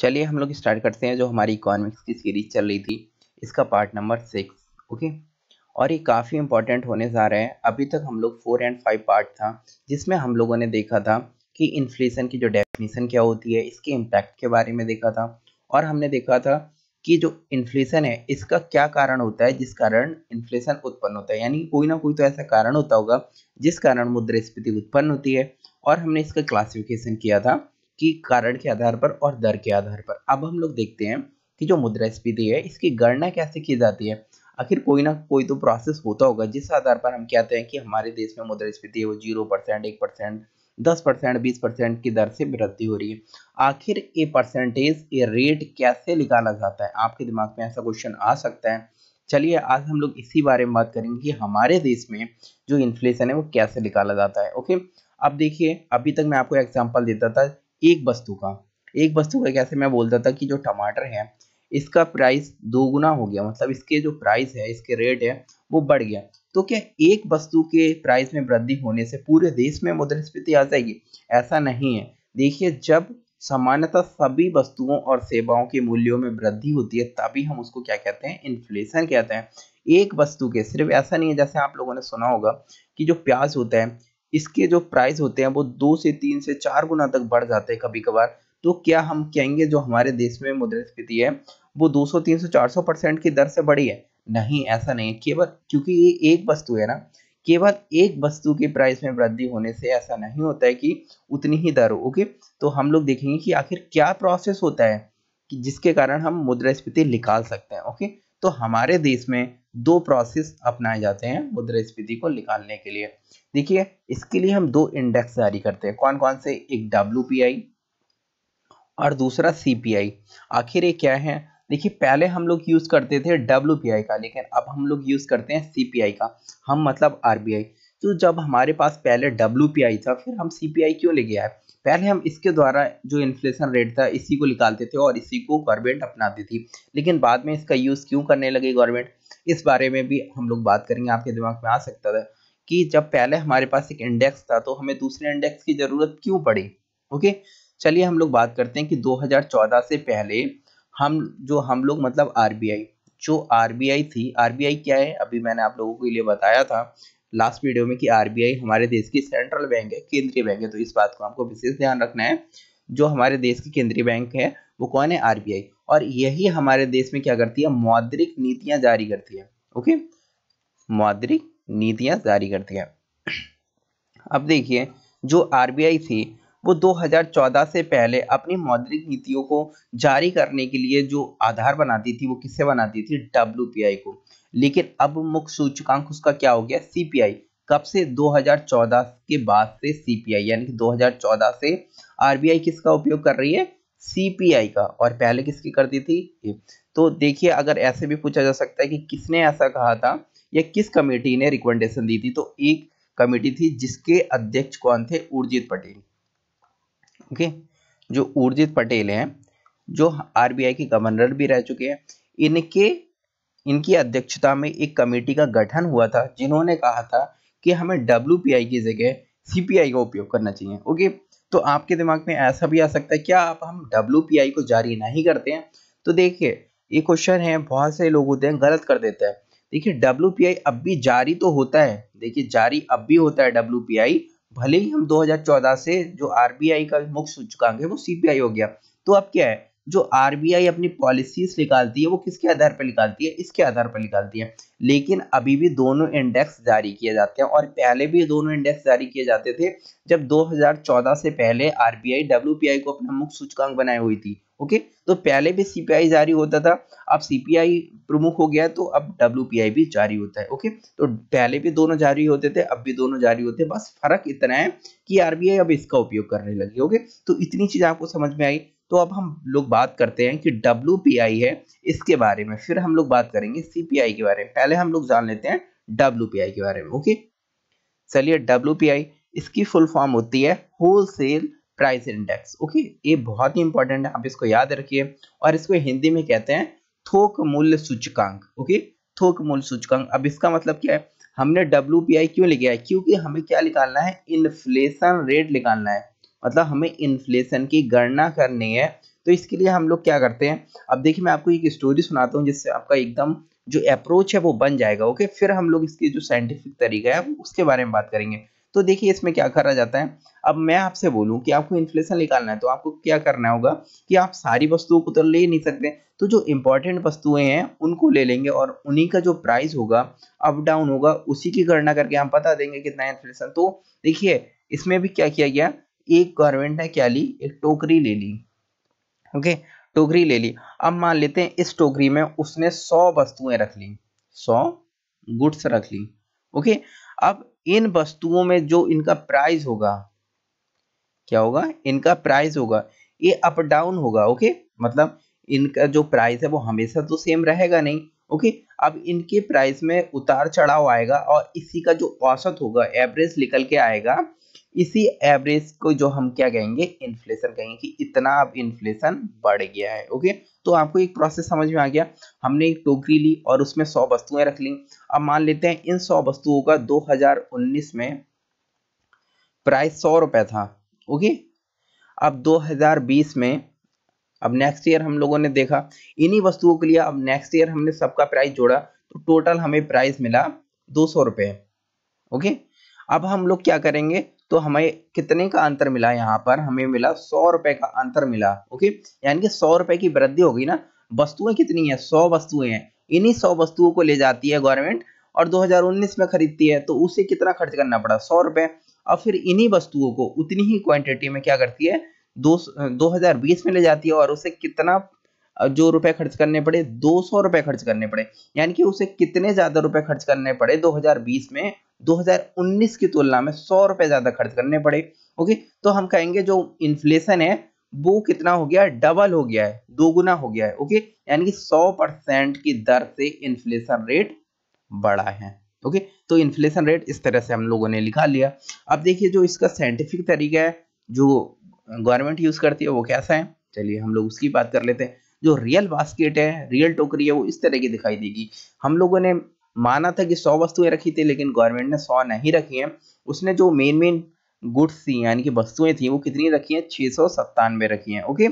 चलिए हम लोग स्टार्ट करते हैं जो हमारी इकोनॉमिक्स की सीरीज चल रही थी इसका पार्ट नंबर सिक्स ओके और ये काफ़ी इंपॉर्टेंट होने जा रहा है अभी तक हम लोग फोर एंड फाइव पार्ट था जिसमें हम लोगों ने देखा था कि इन्फ्लेशन की जो डेफिनेशन क्या होती है इसके इम्पैक्ट के बारे में देखा था और हमने देखा था कि जो इन्फ्लेशन है इसका क्या कारण होता है जिस कारण इन्फ्लेशन उत्पन्न होता है यानी कोई ना कोई तो ऐसा कारण होता होगा जिस कारण मुद्रास्फीति उत्पन्न होती है और हमने इसका क्लासिफिकेशन किया था कि कारण के आधार पर और दर के आधार पर अब हम लोग देखते हैं कि जो मुद्रास्फीति है इसकी गणना कैसे की जाती है आखिर कोई ना कोई तो प्रोसेस होता होगा जिस आधार पर हम कहते हैं कि हमारे देश में मुद्रास्फीति वो जीरो परसेंट एक परसेंट दस परसेंट बीस परसेंट की दर से वृद्धि हो रही है आखिर ये परसेंटेज ये रेट कैसे निकाला जाता है आपके दिमाग में ऐसा क्वेश्चन आ सकता है चलिए आज हम लोग इसी बारे में बात करेंगे कि हमारे देश में जो इन्फ्लेशन है वो कैसे निकाला जाता है ओके अब देखिए अभी तक मैं आपको एग्जाम्पल देता था एक वस्तु का एक वस्तु का कैसे मैं बोलता था कि जो टमाटर है इसका प्राइस दोगुना हो गया मतलब इसके जो प्राइस है इसके रेट है वो बढ़ गया तो क्या एक वस्तु के प्राइस में वृद्धि होने से पूरे देश में मुद्रास्फीति आ जाएगी ऐसा नहीं है देखिए जब सामान्यतः सभी वस्तुओं और सेवाओं के मूल्यों में वृद्धि होती है तभी हम उसको क्या कहते हैं इन्फ्लेशन कहते हैं एक वस्तु के सिर्फ ऐसा नहीं है जैसे आप लोगों ने सुना होगा कि जो प्याज होता है इसके जो प्राइस होते हैं वो दो से तीन से चार गुना तक बढ़ जाते हैं कभी कभार तो क्या हम कहेंगे जो हमारे देश में मुद्रास्फीति है वो 200, 300, 400 परसेंट की दर से बढ़ी है नहीं ऐसा नहीं केवल क्योंकि ये एक वस्तु है ना केवल एक वस्तु के प्राइस में वृद्धि होने से ऐसा नहीं होता है कि उतनी ही दर हो ओके तो हम लोग देखेंगे कि आखिर क्या प्रोसेस होता है कि जिसके कारण हम मुद्रास्फीति निकाल सकते हैं ओके तो हमारे देश में दो प्रोसेस अपनाए जाते हैं स्फीति को निकालने के लिए देखिए इसके लिए हम दो इंडेक्स जारी करते हैं कौन कौन से एक डब्ल्यू और दूसरा सीपीआई आखिर ये क्या है देखिए पहले हम लोग यूज़ करते थे डब्ल्यू का लेकिन अब हम लोग यूज़ करते हैं सी का हम मतलब आर तो जब हमारे पास पहले डब्ल्यू था फिर हम आई क्यों ले गया है पहले हम इसके द्वारा जो इन्फ्लेशन रेट था इसी को निकालते थे और इसी को गवर्नमेंट अपनाती थी लेकिन बाद में इसका यूज़ क्यों करने लगी गवर्नमेंट इस बारे में भी हम लोग बात करेंगे आपके दिमाग में आ सकता था कि जब पहले हमारे पास एक इंडेक्स था तो हमें दूसरे इंडेक्स की ज़रूरत क्यों पड़ी ओके चलिए हम लोग बात करते हैं कि 2014 से पहले हम जो हम लोग मतलब आर जो आर थी आर क्या है अभी मैंने आप लोगों के लिए बताया था लास्ट वीडियो में कि आर हमारे देश की सेंट्रल बैंक है केंद्रीय बैंक है तो इस बात को आपको विशेष ध्यान रखना है जो हमारे देश की केंद्रीय बैंक है वो कौन है आरबीआई और यही हमारे देश में क्या करती है मौद्रिक नीतियां जारी करती है ओके मौद्रिक नीतियां जारी करती है अब देखिए जो आरबीआई थी वो 2014 से पहले अपनी मौद्रिक नीतियों को जारी करने के लिए जो आधार बनाती थी वो किससे बनाती थी डब्ल्यू को लेकिन अब मुख्य सूचकांक उसका क्या हो गया सीपीआई कब से 2014 के बाद से सीपीआई यानी कि 2014 से आरबीआई किसका उपयोग कर रही है सीपीआई का और पहले किसकी कर दी थी तो देखिए अगर ऐसे भी पूछा जा सकता है कि किसने ऐसा कहा था या किस कमेटी ने रिकमेंडेशन दी थी तो एक कमेटी थी जिसके अध्यक्ष कौन थे उर्जित पटेल ओके जो उर्जित पटेल हैं जो आरबीआई के गवर्नर भी रह चुके हैं इनके इनकी अध्यक्षता में एक कमेटी का गठन हुआ था जिन्होंने कहा था कि हमें डब्ल्यू की जगह सीपीआई का उपयोग करना चाहिए ओके तो आपके दिमाग में ऐसा भी आ सकता है क्या आप हम डब्ल्यू को जारी नहीं करते हैं तो देखिए ये क्वेश्चन है बहुत से लोग होते हैं गलत कर देते हैं देखिए डब्ल्यू अब भी जारी तो होता है देखिए जारी अब भी होता है डब्ल्यू भले ही हम 2014 से जो आर का मुख्य सूचकांक है वो सी हो गया तो अब क्या है जो आरबीआई अपनी पॉलिसीज निकालती है वो किसके आधार पर निकालती है इसके आधार पर निकालती है लेकिन अभी भी दोनों इंडेक्स जारी किए जाते हैं और पहले भी दोनों इंडेक्स जारी किए जाते थे जब 2014 से पहले आरबीआई डब्ल्यूपीआई को अपना मुख्य सूचकांक बनाई हुई थी ओके तो पहले भी सीपीआई जारी होता था अब सीपीआई प्रमुख हो गया तो अब डब्ल्यू भी जारी होता है ओके तो पहले भी दोनों जारी होते थे अब भी दोनों जारी होते हैं बस फर्क इतना है कि आरबीआई अब इसका उपयोग करने लगी ओके तो इतनी चीज आपको समझ में आई तो अब हम लोग बात करते हैं कि डब्ल्यू है इसके बारे में फिर हम लोग बात करेंगे सीपीआई के बारे में पहले हम लोग जान लेते हैं डब्ल्यू के बारे में ओके चलिए डब्ल्यू इसकी फुल फॉर्म होती है होलसेल प्राइस इंडेक्स ओके ये बहुत ही इंपॉर्टेंट है आप इसको याद रखिए और इसको हिंदी में कहते हैं थोक मूल्य सूचकांक ओके थोक मूल्य सूचकांक अब इसका मतलब क्या है हमने डब्ल्यू क्यों लिखा है क्योंकि हमें क्या निकालना है इन्फ्लेशन रेट निकालना है मतलब हमें इन्फ्लेशन की गणना करनी है तो इसके लिए हम लोग क्या करते हैं अब देखिए मैं आपको एक स्टोरी सुनाता हूँ जिससे आपका एकदम जो अप्रोच है वो बन जाएगा ओके फिर हम लोग इसके जो साइंटिफिक तरीका है उसके बारे में बात करेंगे तो देखिए इसमें क्या करा जाता है अब मैं आपसे बोलूं कि आपको इन्फ्लेशन निकालना है तो आपको क्या करना होगा कि आप सारी वस्तुओं को तो ले नहीं सकते तो जो इम्पोर्टेंट वस्तुएं हैं उनको ले लेंगे और उन्हीं का जो प्राइस होगा अप डाउन होगा उसी की गणना करके हम बता देंगे कितना इन्फ्लेशन तो देखिए इसमें भी क्या किया गया एक गवर्नमेंट ने क्या ली एक टोकरी ले ली ओके टोकरी ले ली अब मान लेते हैं इस टोकरी में उसने सौ वस्तुएं रख ली सौ गुड्स रख ली ओके अब इन वस्तुओं में जो इनका प्राइस होगा क्या होगा इनका प्राइस होगा ये अप डाउन होगा ओके मतलब इनका जो प्राइस है वो हमेशा तो सेम रहेगा नहीं ओके अब इनके प्राइस में उतार चढ़ाव आएगा और इसी का जो औसत होगा एवरेज निकल के आएगा इसी एवरेज को जो हम क्या कहेंगे इन्फ्लेशन कहेंगे कि इतना अब इन्फ्लेशन बढ़ गया है ओके तो आपको एक प्रोसेस समझ में आ गया हमने एक टोकरी ली और उसमें सौ वस्तुएं रख ली अब मान लेते हैं इन सौ वस्तुओं का 2019 में प्राइस सौ रुपए था ओके अब 2020 में अब नेक्स्ट ईयर हम लोगों ने देखा इन्हीं वस्तुओं के लिए अब नेक्स्ट ईयर हमने सबका प्राइस जोड़ा तो टोटल हमें प्राइस मिला दो सौ रुपए ओके अब हम लोग क्या करेंगे तो हमें कितने का अंतर मिला यहाँ पर हमें मिला सौ रुपए का अंतर मिला ओके यानी कि सौ रुपए की वृद्धि होगी ना वस्तुएं कितनी है सौ वस्तुएं हैं इन्हीं सौ वस्तुओं को ले जाती है गवर्नमेंट और 2019 में खरीदती है तो उसे कितना खर्च करना पड़ा सौ रुपए और फिर इन्हीं वस्तुओं को उतनी ही क्वांटिटी में क्या करती है दो दो में ले जाती है और उसे कितना जो रुपए खर्च करने पड़े दो सौ रुपए खर्च करने पड़े यानी कि उसे कितने ज्यादा रुपए खर्च करने पड़े 2020 में 2019 की तुलना में सौ रुपए ज्यादा खर्च करने पड़े ओके तो हम कहेंगे जो इन्फ्लेशन है वो कितना हो गया डबल हो गया है दोगुना हो गया है ओके यानी कि सौ परसेंट की दर से इन्फ्लेशन रेट बढ़ा है ओके तो इन्फ्लेशन रेट इस तरह से हम लोगों ने लिखा लिया अब देखिए जो इसका साइंटिफिक तरीका है जो गवर्नमेंट यूज करती है वो कैसा है चलिए हम लोग उसकी बात कर लेते हैं जो रियल बास्केट है रियल टोकरी है वो इस तरह की दिखाई देगी हम लोगों ने माना था कि सौ वस्तुएं रखी थी लेकिन गवर्नमेंट ने सौ नहीं रखी हैं उसने जो मेन मेन गुड्स थी यानी कि वस्तुएं थी वो कितनी रखी हैं छः सौ सत्तानवे रखी हैं ओके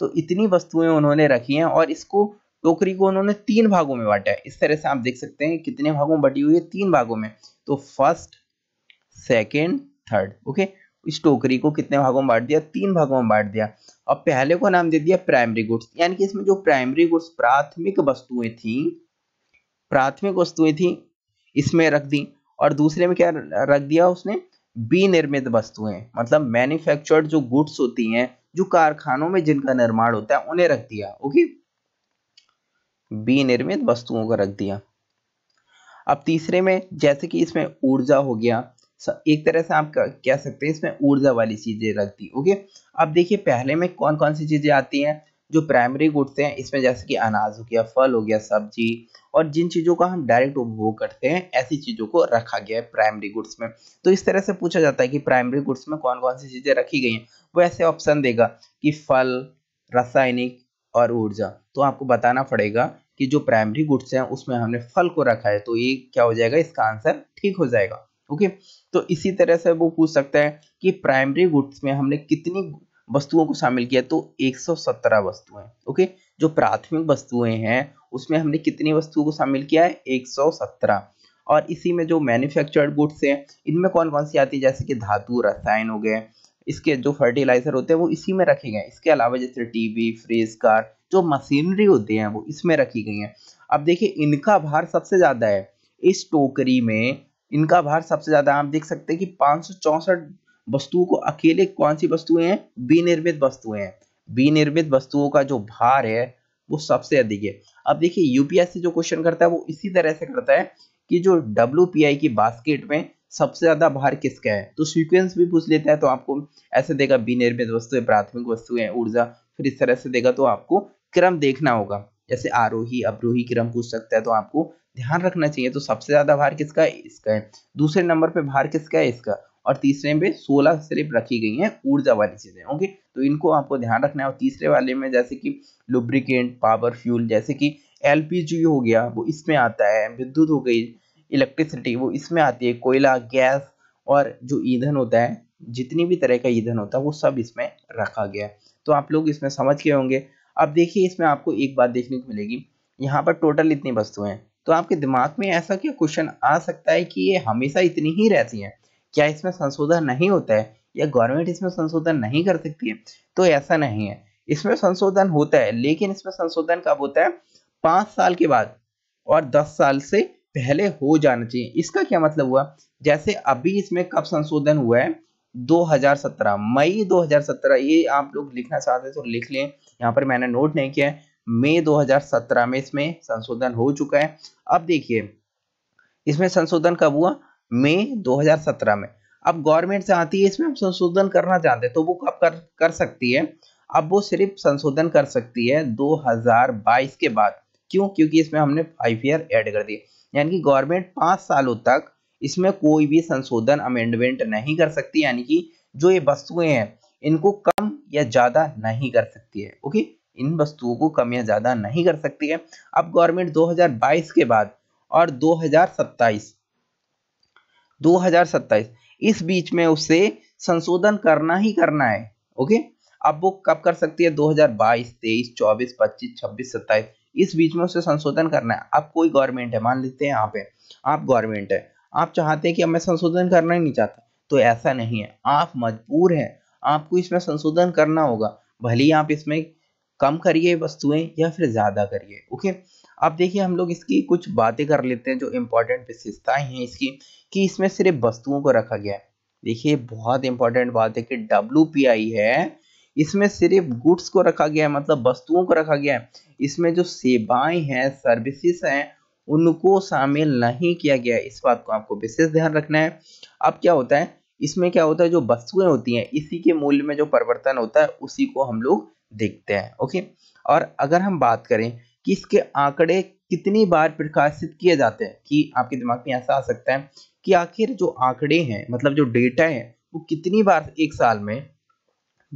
तो इतनी वस्तुएं उन्होंने रखी हैं और इसको टोकरी को उन्होंने तीन भागों में बांटा है इस तरह से आप देख सकते हैं कितने भागों में बटी हुई है तीन भागों में तो फर्स्ट सेकेंड थर्ड ओके इस टोकरी को कितने भागों में बांट दिया तीन भागों में बांट दिया और पहले को नाम दे दिया प्राइमरी गुड्स यानी कि इसमें जो प्राइमरी गुड्स प्राथमिक वस्तुएं थी प्राथमिक वस्तुएं थी इसमें रख दी और दूसरे में क्या रख दिया उसने विनिर्मित वस्तुएं मतलब मैन्युफैक्चर्ड जो गुड्स होती हैं जो कारखानों में जिनका निर्माण होता है उन्हें रख दिया ओके विनिर्मित वस्तुओं का रख दिया अब तीसरे में जैसे कि इसमें ऊर्जा हो गया एक तरह से आप कह सकते हैं इसमें ऊर्जा वाली चीज़ें लगती है ओके अब देखिए पहले में कौन कौन सी चीज़ें आती हैं जो प्राइमरी गुड्स हैं इसमें जैसे कि अनाज हो गया फल हो गया सब्जी और जिन चीज़ों का हम डायरेक्ट उपभोग करते हैं ऐसी चीज़ों को रखा गया है प्राइमरी गुड्स में तो इस तरह से पूछा जाता है कि प्राइमरी गुड्स में कौन कौन सी चीज़ें रखी गई हैं वो ऐसे ऑप्शन देगा कि फल रासायनिक और ऊर्जा तो आपको बताना पड़ेगा कि जो प्राइमरी गुड्स हैं उसमें हमने फल को रखा है तो ये क्या हो जाएगा इसका आंसर ठीक हो जाएगा ओके तो इसी तरह से वो पूछ सकता है कि प्राइमरी गुड्स में हमने कितनी वस्तुओं को शामिल किया तो 117 वस्तुएं ओके जो प्राथमिक वस्तुएं हैं उसमें हमने कितनी वस्तुओं को शामिल किया है 117 और इसी में जो मैन्युफैक्चर्ड गुड्स हैं इनमें कौन कौन सी आती है जैसे कि धातु रसायन हो गए इसके जो फर्टिलाइजर होते हैं वो इसी में रखे गए हैं इसके अलावा जैसे टीवी फ्रिज कार जो मशीनरी होती हैं वो इसमें रखी गई हैं अब देखिए इनका भार सबसे ज़्यादा है इस टोकरी में इनका भार सबसे ज्यादा आप देख सकते हैं कि पांच वस्तुओं को अकेले कौन सी वस्तुएं हैं विनिर्मित वस्तुएं हैं विनिर्मित वस्तुओं का जो भार है वो सबसे अधिक है अब देखिए यूपीएससी जो क्वेश्चन करता है वो इसी तरह से करता है कि जो डब्ल्यू की बास्केट में सबसे ज्यादा भार किसका है तो सीक्वेंस भी पूछ लेता है तो आपको ऐसे देगा विनिर्मित वस्तुएं प्राथमिक वस्तुएं ऊर्जा फिर इस तरह से देगा तो आपको क्रम देखना होगा जैसे आरोही अवरोही क्रम पूछ सकता है तो आपको ध्यान रखना चाहिए तो सबसे ज्यादा भार किसका है इसका है दूसरे नंबर पे भार किसका है इसका और तीसरे में सोलह सिर्फ रखी गई हैं ऊर्जा वाली चीज़ें ओके तो इनको आपको ध्यान रखना है और तीसरे वाले में जैसे कि लुब्रिकेंट पावर फ्यूल जैसे कि एल हो गया वो इसमें आता है विद्युत हो गई इलेक्ट्रिसिटी वो इसमें आती है कोयला गैस और जो ईंधन होता है जितनी भी तरह का ईंधन होता है वो सब इसमें रखा गया है तो आप लोग इसमें समझ के होंगे अब देखिए इसमें आपको एक बात देखने को मिलेगी यहाँ पर टोटल इतनी वस्तुएं हैं तो आपके दिमाग में ऐसा क्या क्वेश्चन आ सकता है कि ये हमेशा इतनी ही रहती है क्या इसमें संशोधन नहीं होता है या गवर्नमेंट इसमें संशोधन नहीं कर सकती है तो ऐसा नहीं है इसमें संशोधन होता है लेकिन इसमें संशोधन कब होता है पांच साल के बाद और दस साल से पहले हो जाना चाहिए इसका क्या मतलब हुआ जैसे अभी इसमें कब संशोधन हुआ है 2017 मई 2017 ये आप लोग लिखना चाहते हैं तो लिख लें यहाँ पर मैंने नोट नहीं किया है मई 2017 में इसमें संशोधन हो चुका है अब देखिए इसमें संशोधन कब हुआ मई 2017 में अब गवर्नमेंट चाहती है इसमें हम संशोधन करना चाहते हैं तो वो कब कर कर सकती है अब वो सिर्फ संशोधन कर सकती है 2022 के बाद क्यों क्योंकि इसमें हमने फाइव ईयर ऐड कर दिए यानी कि गवर्नमेंट पांच सालों तक इसमें कोई भी संशोधन अमेंडमेंट नहीं कर सकती यानी कि जो ये वस्तुएं हैं इनको कम या ज़्यादा नहीं कर सकती है ओके इन वस्तुओं को कम या ज़्यादा नहीं कर सकती है अब गवर्नमेंट 2022 के बाद और 2027 2027 इस बीच में उसे संशोधन करना ही करना है ओके अब वो कब कर सकती है 2022 23 24 25 26 सत्ताईस इस बीच में उसे संशोधन करना है अब कोई गवर्नमेंट है मान लेते हैं यहाँ पे आप गवर्नमेंट है आप चाहते हैं कि अब मैं संशोधन करना ही नहीं चाहता तो ऐसा नहीं है आप मजबूर हैं आपको इसमें संशोधन करना होगा भले ही आप इसमें कम करिए वस्तुएं या फिर ज़्यादा करिए ओके अब देखिए हम लोग इसकी कुछ बातें कर लेते हैं जो इम्पोर्टेंट विशेषताएं हैं इसकी कि इसमें सिर्फ वस्तुओं को रखा गया है देखिए बहुत इंपॉर्टेंट बात है कि डब्ल्यू है इसमें सिर्फ गुड्स को रखा गया है मतलब वस्तुओं को रखा गया है इसमें जो सेवाएं हैं सर्विसेस हैं उनको शामिल नहीं किया गया इस बात को आपको विशेष ध्यान रखना है अब क्या होता है इसमें क्या होता है जो वस्तुएं होती हैं इसी के मूल्य में जो परिवर्तन होता है उसी को हम लोग देखते हैं ओके और अगर हम बात करें कि इसके आंकड़े कितनी बार प्रकाशित किए जाते हैं कि आपके दिमाग में ऐसा आ सकता है कि आखिर जो आंकड़े हैं मतलब जो डेटा है वो कितनी बार एक साल में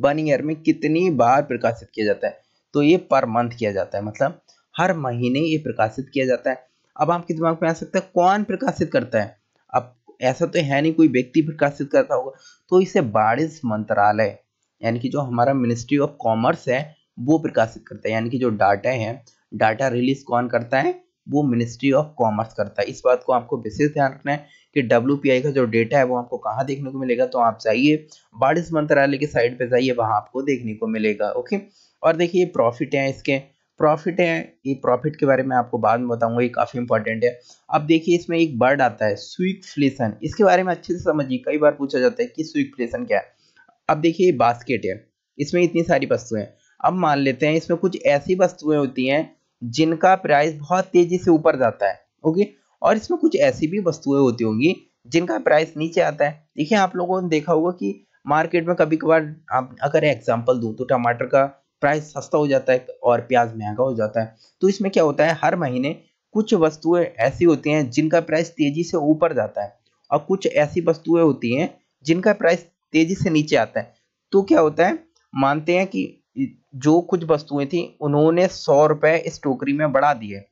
वन ईयर में कितनी बार प्रकाशित किया जाता है तो ये पर मंथ किया जाता है मतलब हर महीने ये प्रकाशित किया जाता है अब आपके दिमाग में आ सकता है कौन प्रकाशित करता है अब ऐसा तो है नहीं कोई व्यक्ति प्रकाशित करता होगा तो इसे बारिश मंत्रालय यानी कि जो हमारा मिनिस्ट्री ऑफ कॉमर्स है वो प्रकाशित करता है यानी कि जो डाटा है डाटा रिलीज कौन करता है वो मिनिस्ट्री ऑफ कॉमर्स करता है इस बात को आपको विशेष ध्यान रखना है कि डब्ल्यू का जो डेटा है वो आपको कहाँ देखने को मिलेगा तो आप जाइए वाणिज्य मंत्रालय के साइड पे जाइए वहाँ आपको देखने को मिलेगा ओके और देखिए प्रॉफिट है इसके प्रॉफिट है ये प्रॉफिट के बारे में आपको बाद में बताऊंगा ये काफ़ी इंपॉर्टेंट है अब देखिए इसमें एक वर्ड आता है स्वीकफ्लेशन इसके बारे में अच्छे से समझिए कई बार पूछा जाता है कि स्वीकफ्लेशन क्या है अब देखिए बास्केट है इसमें इतनी सारी वस्तुएं अब मान लेते हैं इसमें कुछ ऐसी वस्तुएं होती हैं जिनका प्राइस बहुत तेजी से ऊपर जाता है ओके और इसमें कुछ ऐसी भी वस्तुएं होती होंगी जिनका प्राइस नीचे आता है देखिए आप लोगों ने देखा होगा कि मार्केट में कभी कभार आप अगर एग्जाम्पल दूँ तो टमाटर का प्राइस सस्ता हो जाता है और प्याज महंगा हो जाता है तो इसमें क्या होता है हर महीने कुछ वस्तुएं ऐसी होती हैं जिनका प्राइस तेजी से ऊपर जाता है और कुछ ऐसी वस्तुएं होती हैं जिनका प्राइस तेजी से नीचे आता है तो क्या होता है मानते हैं कि जो कुछ वस्तुएं थी उन्होंने सौ रुपए इस टोकरी में बढ़ा दिए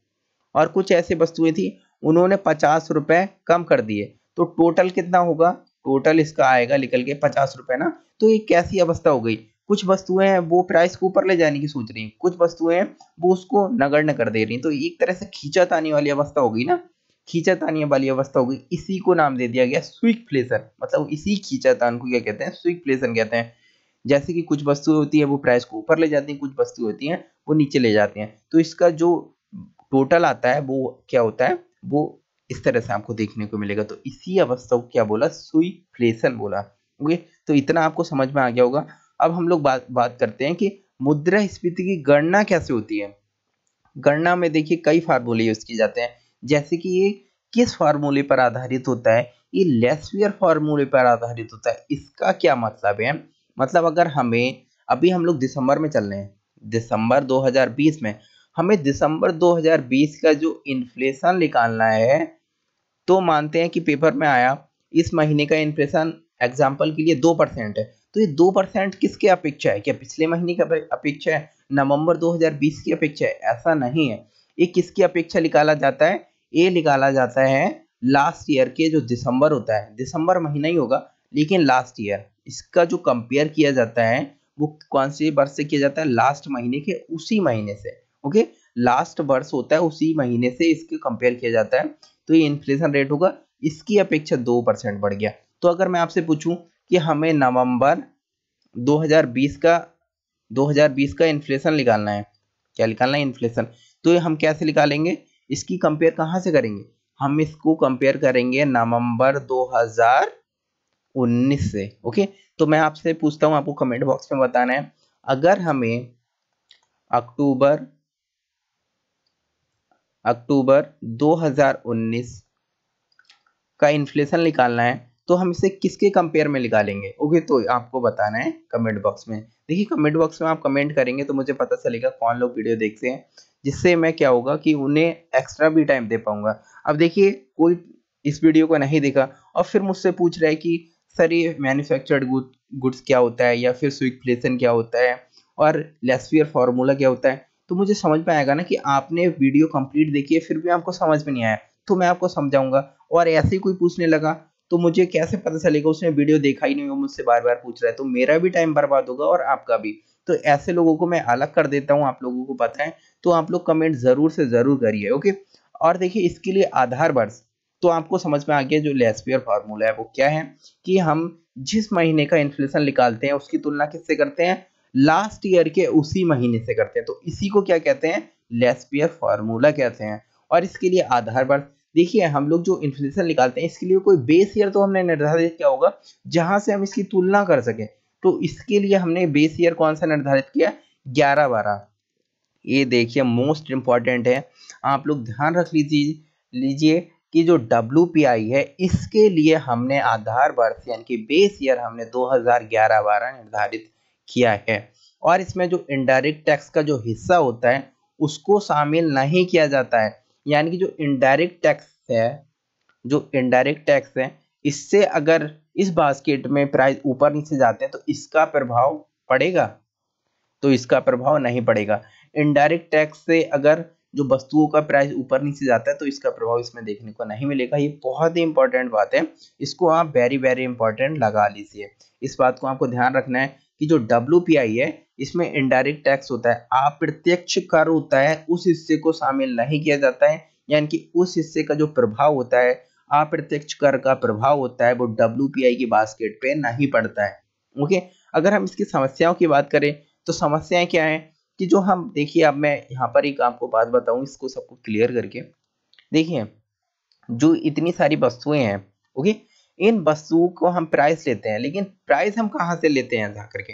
और कुछ ऐसे वस्तुएं थी उन्होंने पचास रुपए कम कर दिए तो टोटल कितना होगा टोटल इसका आएगा निकल के पचास रुपए ना तो ये कैसी अवस्था हो गई कुछ वस्तुएं हैं वो प्राइस को ऊपर ले जाने की सोच रही हैं कुछ वस्तुएं हैं वो उसको नगण्य कर दे रही हैं तो एक तरह से खींचा तानी वाली अवस्था होगी ना खींचातानी वाली अवस्था होगी इसी को नाम दे दिया गया फ्लेशन मतलब इसी खींचातान को क्या कहते हैं फ्लेशन कहते हैं जैसे कि कुछ वस्तुएं होती है वो प्राइस को ऊपर ले जाती हैं कुछ वस्तुएं होती हैं वो नीचे ले जाती हैं तो इसका जो टोटल आता है वो क्या होता है वो इस तरह से आपको देखने को मिलेगा तो इसी अवस्था को क्या बोला फ्लेशन बोला ओके तो इतना आपको समझ में आ गया होगा अब हम लोग बात बात करते हैं कि मुद्रा स्फीति की गणना कैसे होती है गणना में देखिए कई फार्मूले यूज किए जाते हैं जैसे कि ये किस फार्मूले पर आधारित होता है ये लेसवियर फार्मूले पर आधारित होता है इसका क्या मतलब है मतलब अगर हमें अभी हम लोग दिसंबर में चल रहे हैं दिसंबर 2020 में हमें दिसंबर 2020 का जो इन्फ्लेशन निकालना है तो मानते हैं कि पेपर में आया इस महीने का इन्फ्लेशन एग्जाम्पल के लिए दो परसेंट है तो ये दो परसेंट किसके अपेक्षा है क्या पिछले महीने का अपेक्षा है नवंबर 2020 की अपेक्षा है ऐसा नहीं है ये किसकी अपेक्षा निकाला जाता है ये निकाला जाता है लास्ट ईयर के जो दिसंबर होता है दिसंबर महीना ही होगा लेकिन लास्ट ईयर इसका जो कंपेयर किया जाता है वो कौन से वर्ष से किया जाता है लास्ट महीने के उसी महीने से ओके लास्ट वर्ष होता है उसी महीने से इसके कंपेयर किया जाता है तो ये इन्फ्लेशन रेट होगा इसकी अपेक्षा दो परसेंट बढ़ गया तो अगर मैं आपसे पूछूं कि हमें नवंबर 2020 का 2020 का इन्फ्लेशन निकालना है क्या निकालना है इन्फ्लेशन तो ये हम कैसे निकालेंगे इसकी कंपेयर कहाँ से करेंगे हम इसको कंपेयर करेंगे नवंबर 2019 से ओके तो मैं आपसे पूछता हूँ आपको कमेंट बॉक्स में बताना है अगर हमें अक्टूबर अक्टूबर 2019 का इन्फ्लेशन निकालना है तो हम इसे किसके कंपेयर में निकालेंगे ओके तो आपको बताना है कमेंट बॉक्स में देखिए कमेंट बॉक्स में आप कमेंट करेंगे तो मुझे पता चलेगा कौन लोग वीडियो देखते हैं जिससे मैं क्या होगा कि उन्हें एक्स्ट्रा भी टाइम दे पाऊंगा अब देखिए कोई इस वीडियो को नहीं देखा और फिर मुझसे पूछ रहा है कि सर ये मैन्युफैक्चर्ड गुड्स क्या होता है या फिर प्लेसन क्या होता है और लेसफियर फार्मूला क्या होता है तो मुझे समझ में आएगा ना कि आपने वीडियो कंप्लीट देखी है फिर भी आपको समझ में नहीं आया तो मैं आपको समझाऊंगा और ऐसे ही कोई पूछने लगा तो मुझे कैसे पता चलेगा उसने वीडियो देखा ही नहीं वो मुझसे बार बार पूछ रहा है तो मेरा भी टाइम बर्बाद होगा और आपका भी तो ऐसे लोगों को मैं अलग कर देता हूँ आप लोगों को पता है तो आप लोग कमेंट ज़रूर से ज़रूर करिए ओके और देखिए इसके लिए आधार वर्ष तो आपको समझ में आ गया जो लेसपियर फार्मूला है वो क्या है कि हम जिस महीने का इन्फ्लेशन निकालते हैं उसकी तुलना किससे करते हैं लास्ट ईयर के उसी महीने से करते हैं तो इसी को क्या कहते हैं लेसपियर फार्मूला कहते हैं और इसके लिए आधार वर्ष देखिए हम लोग जो इन्फ्लेशन निकालते हैं इसके लिए कोई बेस ईयर तो हमने निर्धारित किया होगा जहां से हम इसकी तुलना कर सकें तो इसके लिए हमने बेस ईयर कौन सा निर्धारित किया ग्यारह बारह ये देखिए मोस्ट इम्पॉर्टेंट है आप लोग ध्यान रख लीजिए लीजिए कि जो डब्ल्यू है इसके लिए हमने आधार वर्ष यानी कि बेस ईयर हमने 2011-12 निर्धारित किया है और इसमें जो इनडायरेक्ट टैक्स का जो हिस्सा होता है उसको शामिल नहीं किया जाता है यानी कि जो इनडायरेक्ट टैक्स है जो इनडायरेक्ट टैक्स है इससे अगर इस बास्केट में प्राइस ऊपर नीचे जाते हैं तो इसका प्रभाव पड़ेगा तो इसका प्रभाव नहीं पड़ेगा इनडायरेक्ट टैक्स से अगर जो वस्तुओं का प्राइस ऊपर नीचे जाता है तो इसका प्रभाव इसमें देखने को नहीं मिलेगा ये बहुत ही इंपॉर्टेंट बात है इसको आप वेरी वेरी इंपॉर्टेंट लगा लीजिए इस बात को आपको ध्यान रखना है कि जो डब्ल्यू है इसमें इनडायरेक्ट टैक्स होता है अप्रत्यक्ष कर होता है उस हिस्से को शामिल नहीं किया जाता है यानी कि उस हिस्से का जो प्रभाव होता है अप्रत्यक्ष कर का प्रभाव होता है वो डब्ल्यू की बास्केट पे नहीं पड़ता है ओके अगर हम इसकी समस्याओं की बात करें तो समस्याएं क्या है कि जो हम देखिए अब मैं यहाँ पर एक आपको बात बताऊँ इसको सबको क्लियर करके देखिए जो इतनी सारी वस्तुएं हैं ओके इन वस्तुओं को हम प्राइस लेते हैं लेकिन प्राइस हम कहाँ से लेते हैं जा करके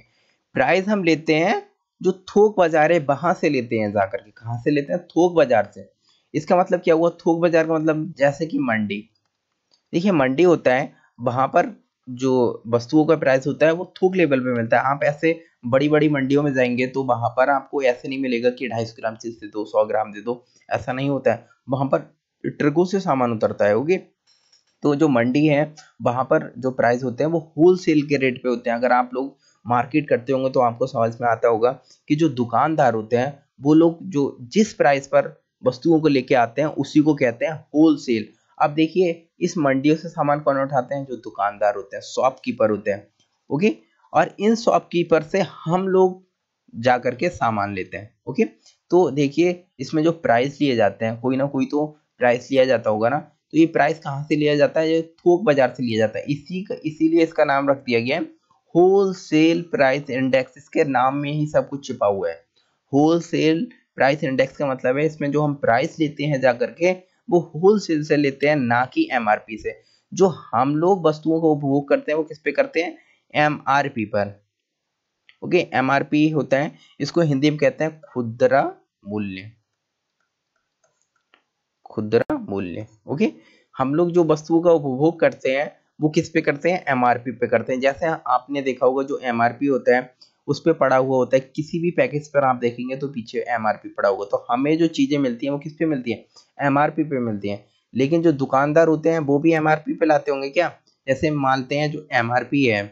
प्राइस हम लेते हैं जो थोक बाजार है वहां से लेते हैं जा करके कहाँ से लेते हैं थोक बाजार से इसका मतलब क्या हुआ थोक बाजार का मतलब जैसे कि मंडी देखिए मंडी होता है वहां पर जो वस्तुओं का प्राइस होता है वो थोक लेवल पे मिलता है आप ऐसे बड़ी बड़ी मंडियों में जाएंगे तो वहाँ पर आपको ऐसे नहीं मिलेगा कि ढाई सौ ग्राम चीज़ दे दो सौ ग्राम दे दो ऐसा नहीं होता है वहाँ पर ट्रकों से सामान उतरता है ओके तो जो मंडी है वहाँ पर जो प्राइस होते हैं वो होल सेल के रेट पे होते हैं अगर आप लोग मार्केट करते होंगे तो आपको समझ में आता होगा कि जो दुकानदार होते हैं वो लोग जो जिस प्राइस पर वस्तुओं को लेके आते हैं उसी को कहते हैं होल सेल अब देखिए इस मंडियों से सामान कौन उठाते हैं जो दुकानदार होते हैं शॉपकीपर होते हैं ओके और इन शॉपकीपर से हम लोग जा करके सामान लेते हैं ओके तो देखिए इसमें जो प्राइस लिए जाते हैं कोई ना कोई तो प्राइस लिया जाता होगा ना तो ये प्राइस कहाँ से लिया जाता है ये थोक बाजार से लिया जाता है इसी का इसीलिए इसका नाम रख दिया गया है होलसेल प्राइस इंडेक्स इसके नाम में ही सब कुछ छिपा हुआ है होलसेल प्राइस इंडेक्स का मतलब है इसमें जो हम प्राइस लेते हैं जा करके वो होल सेल से लेते हैं ना कि एम से जो हम लोग वस्तुओं का उपभोग करते हैं वो किस पे करते हैं एम पर ओके एमआरपी होता है इसको हिंदी में कहते हैं खुदरा मूल्य खुदरा मूल्य ओके हम लोग जो वस्तुओं का उपभोग करते हैं वो किस पे करते हैं एमआरपी पे करते हैं जैसे आपने देखा होगा जो एमआरपी होता है उस पर पड़ा हुआ होता है किसी भी पैकेज पर आप देखेंगे तो पीछे एम पड़ा हुआ तो हमें जो चीज़ें मिलती हैं वो किस पे मिलती हैं एम पे मिलती हैं लेकिन जो दुकानदार होते हैं वो भी एम पे लाते होंगे क्या जैसे मानते हैं जो एम है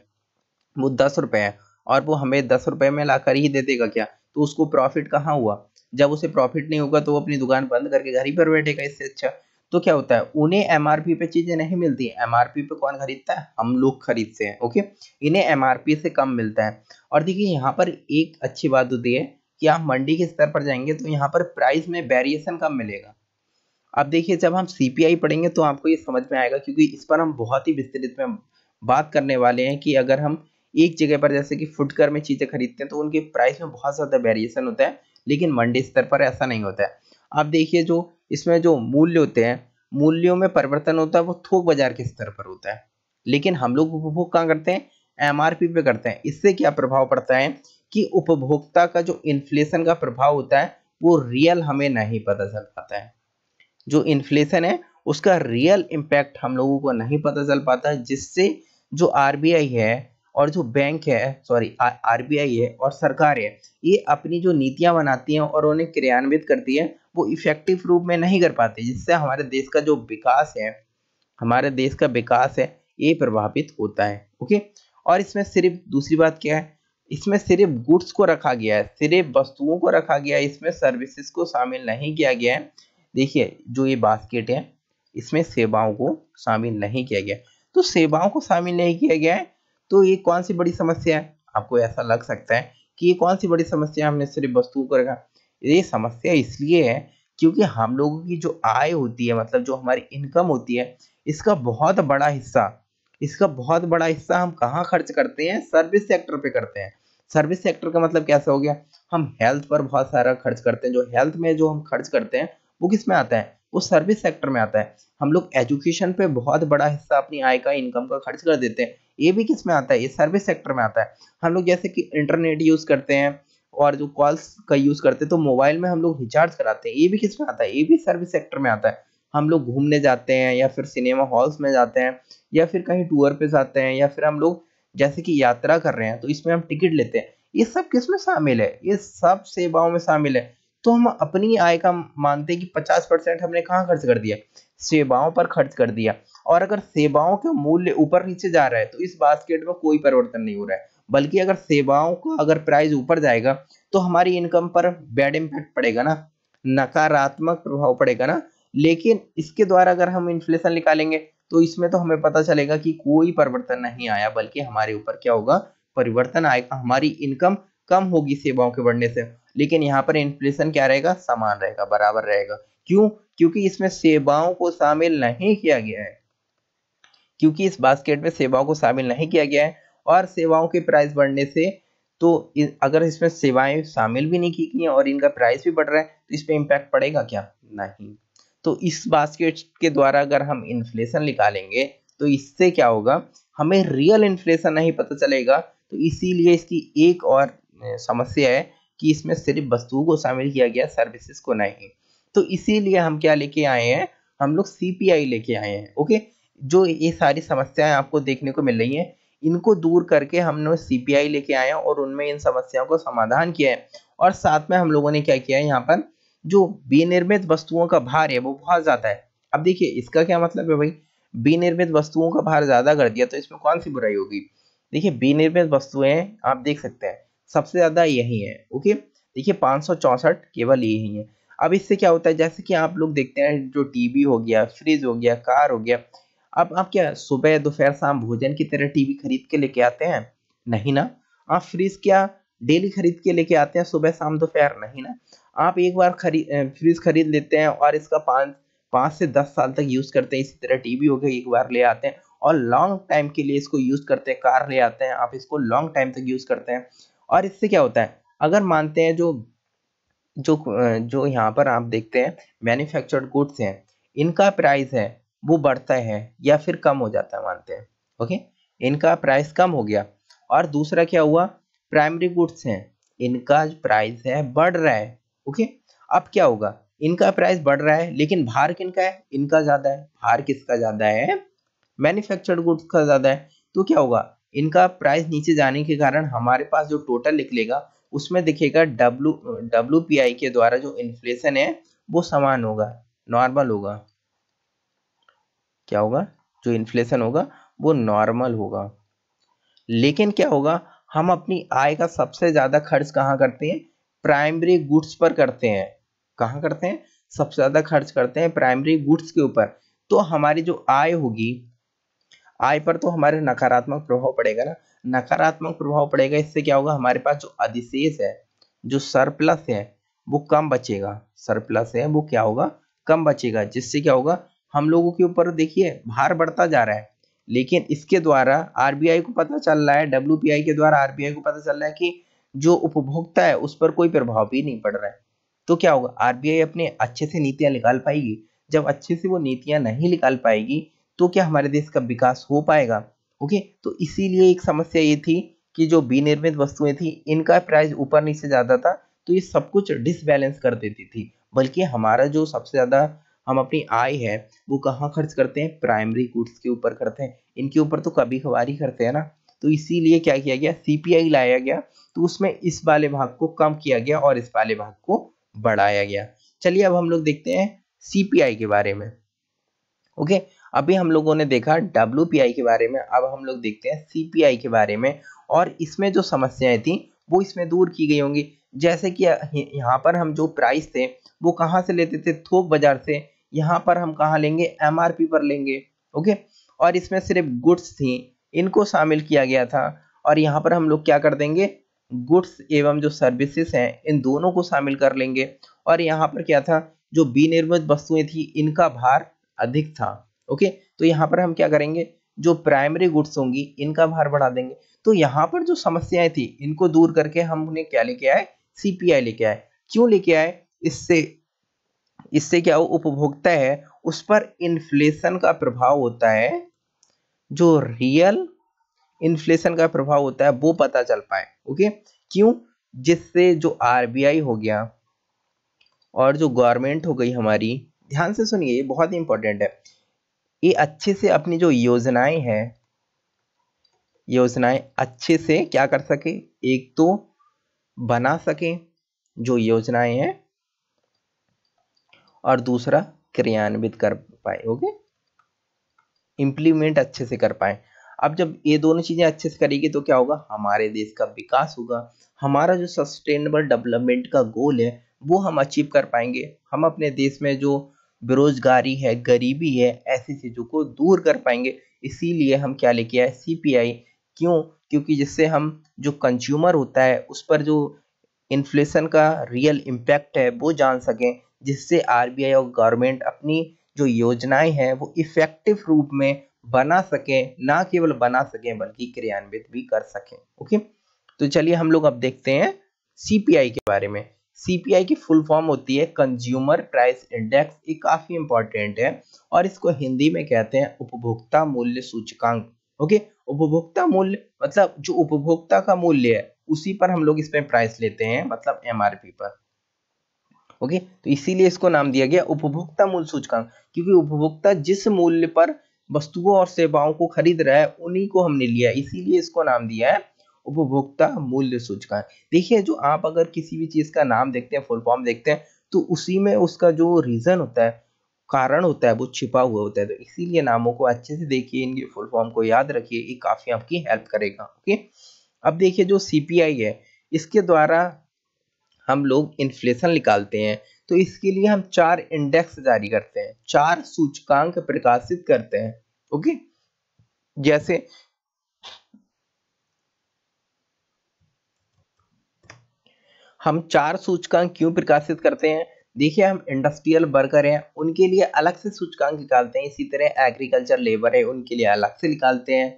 वो दस रुपये है और वो हमें दस रुपये में ला कर ही दे देगा क्या तो उसको प्रॉफिट कहाँ हुआ जब उसे प्रॉफिट नहीं होगा तो वो अपनी दुकान बंद करके घर ही पर बैठेगा इससे अच्छा तो क्या होता है उन्हें एमआरपी पे चीजें नहीं मिलती एमआरपी पे कौन खरीदता है हम लोग खरीदते हैं ओके इन्हें एमआरपी से कम मिलता है और देखिए यहाँ पर एक अच्छी बात होती है कि आप मंडी के स्तर पर जाएंगे तो यहाँ पर प्राइस में वेरिएशन कम मिलेगा अब देखिए जब हम सीपीआई पढ़ेंगे तो आपको ये समझ में आएगा क्योंकि इस पर हम बहुत ही विस्तृत में बात करने वाले हैं कि अगर हम एक जगह पर जैसे कि फुटकर में चीज़ें खरीदते हैं तो उनके प्राइस में बहुत ज़्यादा वेरिएशन होता है लेकिन मंडी स्तर पर ऐसा नहीं होता है आप देखिए जो इसमें जो मूल्य होते हैं मूल्यों में परिवर्तन होता है वो थोक बाजार के स्तर पर होता है लेकिन हम लोग उपभोग कहाँ करते हैं एम पे करते हैं इससे क्या प्रभाव पड़ता है कि उपभोक्ता का जो इन्फ्लेशन का प्रभाव होता है वो रियल हमें नहीं पता चल पाता है जो इन्फ्लेशन है उसका रियल इम्पैक्ट हम लोगों को नहीं पता चल पाता है जिससे जो आई है और जो बैंक है सॉरी आई है और सरकार है ये अपनी जो नीतियाँ बनाती हैं और उन्हें क्रियान्वित करती है वो इफेक्टिव रूप में नहीं कर पाते जिससे हमारे देश का जो विकास है हमारे देश का विकास है ये प्रभावित होता है ओके और इसमें सिर्फ दूसरी बात क्या है इसमें सिर्फ गुड्स को रखा गया है सिर्फ वस्तुओं को रखा गया है इसमें सर्विसेज को शामिल नहीं किया गया है देखिए जो ये बास्केट है इसमें सेवाओं को शामिल नहीं किया गया तो सेवाओं को शामिल नहीं किया गया है तो ये कौन सी बड़ी समस्या है आपको ऐसा लग सकता है कि ये कौन सी बड़ी समस्या हमने सिर्फ वस्तुओं को रखा ये समस्या इसलिए है क्योंकि हम लोगों की जो आय होती है मतलब जो हमारी इनकम होती है इसका बहुत बड़ा हिस्सा इसका बहुत बड़ा हिस्सा हम कहाँ खर्च करते हैं सर्विस सेक्टर पे करते हैं सर्विस सेक्टर का मतलब कैसा हो गया हम हेल्थ पर बहुत सारा खर्च करते हैं जो हेल्थ में जो हम खर्च करते हैं वो किस में आता है वो सर्विस सेक्टर में आता है हम लोग एजुकेशन पे बहुत बड़ा हिस्सा अपनी आय का इनकम का खर्च कर देते हैं ये भी किस में आता है ये सर्विस सेक्टर में आता है हम लोग जैसे कि इंटरनेट यूज़ करते हैं और जो कॉल्स का यूज करते हैं तो मोबाइल में हम लोग रिचार्ज कराते हैं ये भी किस में आता है ये भी सर्विस सेक्टर में आता है हम लोग घूमने जाते हैं या फिर सिनेमा हॉल्स में जाते हैं या फिर कहीं टूर पे जाते हैं या फिर हम लोग जैसे कि यात्रा कर रहे हैं तो इसमें हम टिकट लेते हैं ये सब किस में शामिल है ये सब सेवाओं में शामिल है तो हम अपनी आय का मानते हैं कि पचास परसेंट हमने कहाँ खर्च कर दिया सेवाओं पर खर्च कर दिया और अगर सेवाओं के मूल्य ऊपर नीचे जा रहा है तो इस बास्केट में कोई परिवर्तन नहीं हो रहा है बल्कि अगर सेवाओं का अगर प्राइस ऊपर जाएगा तो हमारी इनकम पर बैड इम्पैक्ट पड़ेगा ना नकारात्मक प्रभाव पड़ेगा ना लेकिन इसके द्वारा अगर हम इन्फ्लेशन निकालेंगे तो इसमें तो हमें पता चलेगा कि कोई परिवर्तन नहीं आया बल्कि हमारे ऊपर क्या होगा परिवर्तन आएगा हमारी इनकम कम होगी सेवाओं के बढ़ने से लेकिन यहाँ पर इन्फ्लेशन क्या रहेगा समान रहेगा बराबर रहेगा क्यों क्योंकि इसमें सेवाओं को शामिल नहीं किया गया है क्योंकि इस बास्केट में सेवाओं को शामिल नहीं किया गया है और सेवाओं के प्राइस बढ़ने से तो अगर इसमें सेवाएं शामिल भी नहीं की गई और इनका प्राइस भी बढ़ रहा है तो इस पर इम्पैक्ट पड़ेगा क्या नहीं तो इस बास्केट के द्वारा अगर हम इन्फ्लेशन निकालेंगे तो इससे क्या होगा हमें रियल इन्फ्लेशन नहीं पता चलेगा तो इसीलिए इसकी एक और समस्या है कि इसमें सिर्फ वस्तुओं को शामिल किया गया सर्विसेज को नहीं तो इसीलिए हम क्या लेके आए हैं हम लोग सीपीआई लेके आए हैं ओके जो ये सारी समस्याएं आपको देखने को मिल रही हैं इनको दूर करके हमने सीपीआई लेके आए हैं और उनमें इन समस्याओं को समाधान किया है और साथ में हम लोगों ने क्या किया है यहाँ पर जो विनिर्मित वस्तुओं का भार है वो बहुत ज़्यादा है अब देखिए इसका क्या मतलब है भाई विनिर्मित वस्तुओं का भार ज़्यादा कर दिया तो इसमें कौन सी बुराई होगी देखिए विनिर्मित वस्तुएं आप देख सकते हैं सबसे ज़्यादा यही है ओके देखिए पाँच केवल यही है अब इससे क्या होता है जैसे कि आप लोग देखते हैं जो टीवी हो गया फ्रिज हो गया कार हो गया अब आप क्या सुबह दोपहर शाम भोजन की तरह टीवी खरीद के लेके आते हैं नहीं ना आप फ्रिज क्या डेली खरीद के लेके आते हैं सुबह शाम दोपहर नहीं ना आप एक बार खरीद फ्रिज खरीद लेते हैं और इसका पाँच पाँच से दस साल तक यूज़ करते हैं इसी तरह टीवी हो गया एक बार ले आते हैं और लॉन्ग टाइम के लिए इसको यूज़ करते हैं कार ले आते हैं आप इसको लॉन्ग टाइम तक यूज़ करते हैं और इससे क्या होता है अगर मानते हैं जो जो जो यहाँ पर आप देखते हैं मैन्युफैक्चर्ड गुड्स हैं इनका प्राइस है वो बढ़ता है या फिर कम हो जाता है मानते हैं ओके इनका प्राइस कम हो गया और दूसरा क्या हुआ प्राइमरी गुड्स हैं इनका प्राइस है बढ़ रहा है ओके अब क्या होगा इनका प्राइस बढ़ रहा है लेकिन भार किनका है इनका ज्यादा है भार किसका ज्यादा है मैन्युफैक्चर्ड गुड्स का ज्यादा है तो क्या होगा इनका प्राइस नीचे जाने के कारण हमारे पास जो टोटल निकलेगा उसमें दिखेगा डब्ल्यू डब्ल्यू के द्वारा जो इन्फ्लेशन है वो समान होगा नॉर्मल होगा क्या होगा जो इन्फ्लेशन होगा वो नॉर्मल होगा लेकिन क्या होगा हम अपनी आय का सबसे ज़्यादा खर्च कहाँ करते हैं प्राइमरी गुड्स पर करते हैं कहाँ करते हैं सबसे ज़्यादा खर्च करते हैं प्राइमरी गुड्स के ऊपर तो हमारी जो आय होगी आय पर तो हमारे नकारात्मक प्रभाव पड़ेगा ना नकारात्मक प्रभाव पड़ेगा इससे क्या होगा हमारे पास जो अधिशेष है जो सरप्लस है वो कम बचेगा सरप्लस है वो क्या होगा कम बचेगा जिससे क्या होगा हम लोगों के ऊपर देखिए भार बढ़ता जा रहा है लेकिन इसके द्वारा आरबीआई को पता चल रहा है डब्ल्यू के द्वारा आरबीआई को पता चल रहा है कि जो उपभोक्ता है उस पर कोई प्रभाव भी नहीं पड़ रहा है तो क्या होगा आरबीआई अपने अच्छे से नीतियां निकाल पाएगी जब अच्छे से वो नीतियां नहीं निकाल पाएगी तो क्या हमारे देश का विकास हो पाएगा ओके तो इसीलिए एक समस्या ये थी कि जो विनिर्मित वस्तुएं थी इनका प्राइस ऊपर नीचे ज़्यादा था तो ये सब कुछ डिसबैलेंस कर देती थी बल्कि हमारा जो सबसे ज़्यादा हम अपनी आय है वो कहाँ खर्च करते हैं प्राइमरी गुड्स के ऊपर करते हैं इनके ऊपर तो कभी खबर ही करते हैं ना तो इसीलिए क्या किया गया सीपीआई लाया गया तो उसमें इस वाले भाग को कम किया गया और इस वाले भाग को बढ़ाया गया चलिए अब हम लोग देखते हैं सीपीआई के बारे में ओके अभी हम लोगों ने देखा डब्ल्यू के बारे में अब हम लोग देखते हैं सीपीआई के बारे में और इसमें जो समस्याएं थी वो इसमें दूर की गई होंगी जैसे कि यहाँ पर हम जो प्राइस थे वो कहाँ से लेते थे थोक बाजार से यहाँ पर हम कहा लेंगे एम पर लेंगे ओके और इसमें सिर्फ गुड्स थी इनको शामिल किया गया था और यहाँ पर हम लोग क्या कर देंगे गुड्स एवं जो सर्विसेज हैं इन दोनों को शामिल कर लेंगे और यहाँ पर क्या था जो विनिर्मित वस्तुएं थी इनका भार अधिक था ओके तो यहाँ पर हम क्या करेंगे जो प्राइमरी गुड्स होंगी इनका भार बढ़ा देंगे तो यहाँ पर जो समस्याएं थी इनको दूर करके हम उन्हें क्या लेके आए सीपीआई लेके आए क्यों लेके आए इससे इससे क्या हो उपभोक्ता है उस पर इन्फ्लेशन का प्रभाव होता है जो रियल इन्फ्लेशन का प्रभाव होता है वो पता चल पाए ओके क्यों जिससे जो आरबीआई हो गया और जो गवर्नमेंट हो गई हमारी ध्यान से सुनिए ये बहुत ही इंपॉर्टेंट है ये अच्छे से अपनी जो योजनाएं हैं योजनाएं अच्छे से क्या कर सके एक तो बना सके जो योजनाएं हैं और दूसरा क्रियान्वित कर पाए ओके इम्प्लीमेंट अच्छे से कर पाए अब जब ये दोनों चीज़ें अच्छे से करेगी तो क्या होगा हमारे देश का विकास होगा हमारा जो सस्टेनेबल डेवलपमेंट का गोल है वो हम अचीव कर पाएंगे हम अपने देश में जो बेरोजगारी है गरीबी है ऐसी चीज़ों को दूर कर पाएंगे इसीलिए हम क्या लेके आए सी क्यों क्योंकि जिससे हम जो कंज्यूमर होता है उस पर जो इन्फ्लेशन का रियल इम्पैक्ट है वो जान सकें जिससे आरबीआई और गवर्नमेंट अपनी जो योजनाएं हैं वो इफेक्टिव रूप में बना सके ना केवल बना सके बल्कि क्रियान्वित भी कर सके ओके तो चलिए हम लोग अब देखते हैं सीपीआई के बारे में सीपीआई की फुल फॉर्म होती है कंज्यूमर प्राइस इंडेक्स ये काफी इंपॉर्टेंट है और इसको हिंदी में कहते हैं उपभोक्ता मूल्य सूचकांक ओके उपभोक्ता मूल्य मतलब जो उपभोक्ता का मूल्य है उसी पर हम लोग इसमें प्राइस लेते हैं मतलब एमआरपी पर ओके तो इसीलिए इसको नाम दिया गया उपभोक्ता मूल्य सूचकांक क्योंकि उपभोक्ता जिस मूल्य पर वस्तुओं और सेवाओं को खरीद रहा है उन्हीं को हमने लिया इसीलिए इसको नाम दिया है उपभोक्ता मूल्य सूचकांक देखिए जो आप अगर किसी भी चीज का नाम देखते हैं फुल फॉर्म देखते हैं तो उसी में उसका जो रीजन होता है कारण होता है वो छिपा हुआ होता है तो इसीलिए नामों को अच्छे से देखिए इनके फुल फॉर्म को याद रखिए ये काफी आपकी हेल्प करेगा ओके अब देखिए जो सीपीआई है इसके द्वारा हम लोग इन्फ्लेशन निकालते हैं तो इसके लिए हम चार इंडेक्स जारी करते हैं चार सूचकांक प्रकाशित करते हैं ओके जैसे हम चार सूचकांक क्यों प्रकाशित करते हैं देखिए हम इंडस्ट्रियल वर्कर हैं उनके लिए अलग से सूचकांक निकालते हैं इसी तरह एग्रीकल्चर लेबर है उनके लिए अलग से निकालते हैं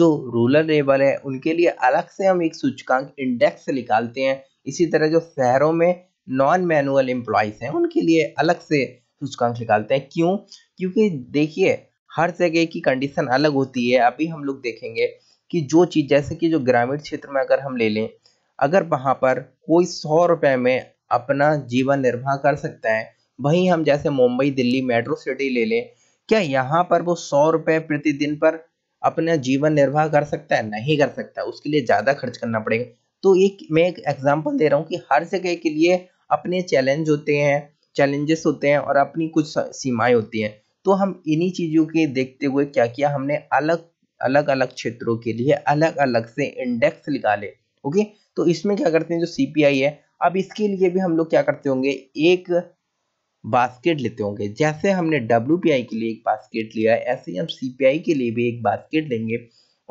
जो रूरल लेबर है उनके लिए अलग से हम एक सूचकांक इंडेक्स निकालते हैं इसी तरह जो शहरों में नॉन मैनुअल एम्प्लॉयज़ हैं उनके लिए अलग से सूचकांक निकालते हैं क्यों क्योंकि देखिए हर जगह की कंडीशन अलग होती है अभी हम लोग देखेंगे कि जो चीज़ जैसे कि जो ग्रामीण क्षेत्र में अगर हम ले लें अगर वहाँ पर कोई सौ रुपये में अपना जीवन निर्वाह कर सकता है वहीं हम जैसे मुंबई दिल्ली मेट्रो सिटी ले लें क्या यहाँ पर वो सौ रुपये प्रतिदिन पर अपना जीवन निर्वाह कर सकता है नहीं कर सकता उसके लिए ज़्यादा खर्च करना पड़ेगा तो एक मैं एक एग्जाम्पल दे रहा हूँ कि हर जगह के लिए अपने चैलेंज होते हैं चैलेंजेस होते हैं और अपनी कुछ सीमाएं होती हैं तो हम इन्हीं चीज़ों के देखते हुए क्या किया हमने अलग अलग अलग क्षेत्रों के लिए अलग अलग से इंडेक्स निकाले ओके तो इसमें क्या करते हैं जो सी है अब इसके लिए भी हम लोग क्या करते होंगे एक बास्केट लेते होंगे जैसे हमने डब्ल्यू के लिए एक बास्केट लिया ऐसे ही हम सी के लिए भी एक बास्केट लेंगे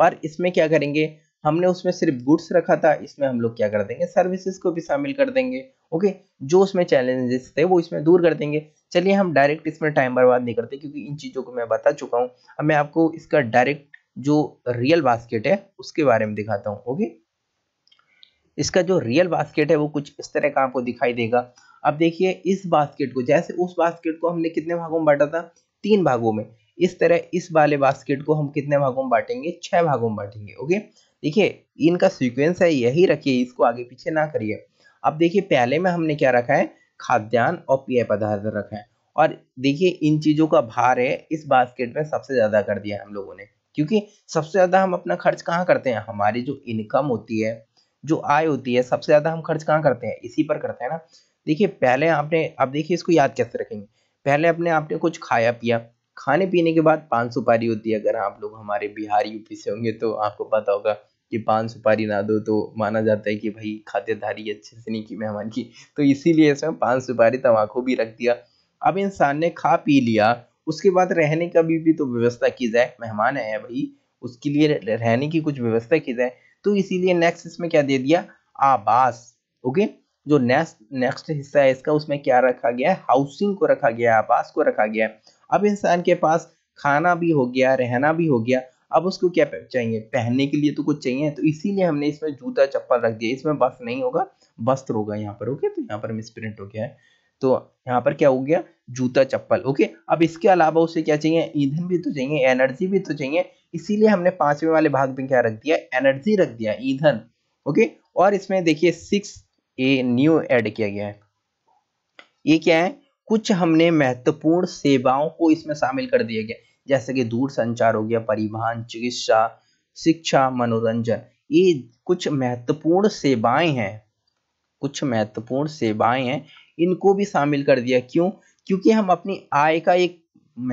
और इसमें क्या करेंगे हमने उसमें सिर्फ गुड्स रखा था इसमें हम लोग क्या कर देंगे सर्विसेज को भी शामिल कर देंगे ओके जो उसमें चैलेंजेस थे वो इसमें दूर कर देंगे चलिए हम डायरेक्ट इसमें टाइम बर्बाद नहीं करते क्योंकि इन चीज़ों को मैं बता चुका हूँ अब मैं आपको इसका डायरेक्ट जो रियल बास्केट है उसके बारे में दिखाता हूँ ओके इसका जो रियल बास्केट है वो कुछ इस तरह का आपको दिखाई देगा अब देखिए इस बास्केट को जैसे उस बास्केट को हमने कितने भागों में बांटा था तीन भागों में इस तरह इस वाले बास्केट को हम कितने भागों में बांटेंगे छह भागों में बांटेंगे ओके देखिए इनका सीक्वेंस है यही रखिए इसको आगे पीछे ना करिए अब देखिए पहले में हमने क्या रखा है खाद्यान्न और पेय पदार्थ रखा है और देखिए इन चीज़ों का भार है इस बास्केट में सबसे ज़्यादा कर दिया हम लोगों ने क्योंकि सबसे ज़्यादा हम अपना खर्च कहाँ करते हैं हमारी जो इनकम होती है जो आय होती है सबसे ज़्यादा हम खर्च कहाँ करते हैं इसी पर करते हैं ना देखिए पहले आपने अब आप देखिए इसको याद कैसे रखेंगे पहले अपने आपने कुछ खाया पिया खाने पीने के बाद पान सुपारी होती है अगर आप लोग हमारे बिहार यूपी से होंगे तो आपको पता होगा कि पान सुपारी ना दो तो माना जाता है कि भाई खातिरदारी अच्छे से नहीं की मेहमान की तो इसीलिए इसमें पान सुपारी तम्बाकू भी रख दिया अब इंसान ने खा पी लिया उसके बाद रहने का भी, भी तो व्यवस्था की जाए मेहमान आया भाई उसके लिए रहने की कुछ व्यवस्था की जाए तो इसीलिए नेक्स्ट इसमें क्या दे दिया आवास ओके जो नेक्स्ट नेक्स्ट हिस्सा है इसका उसमें क्या रखा गया है हाउसिंग को रखा गया है आवास को रखा गया है अब इंसान के पास खाना भी हो गया रहना भी हो गया अब उसको क्या चाहिए पहनने के लिए तो कुछ चाहिए तो इसीलिए हमने इसमें जूता चप्पल रख दिया इसमें बस नहीं होगा वस्त्र होगा यहाँ पर ओके तो यहाँ पर मिसप्रिंट हो गया है तो यहाँ पर क्या हो गया जूता चप्पल ओके अब इसके अलावा उसे क्या चाहिए ईंधन भी तो चाहिए एनर्जी भी तो चाहिए इसीलिए हमने पांचवें वाले भाग में क्या रख दिया एनर्जी रख दिया ईंधन ओके और इसमें देखिए सिक्स ए न्यू ऐड किया गया है ये क्या है कुछ हमने महत्वपूर्ण सेवाओं को इसमें शामिल कर दिया गया जैसे कि दूर संचार हो गया परिवहन चिकित्सा शिक्षा मनोरंजन ये कुछ महत्वपूर्ण सेवाएं हैं कुछ महत्वपूर्ण सेवाएं हैं इनको भी शामिल कर दिया क्यों क्योंकि हम अपनी आय का एक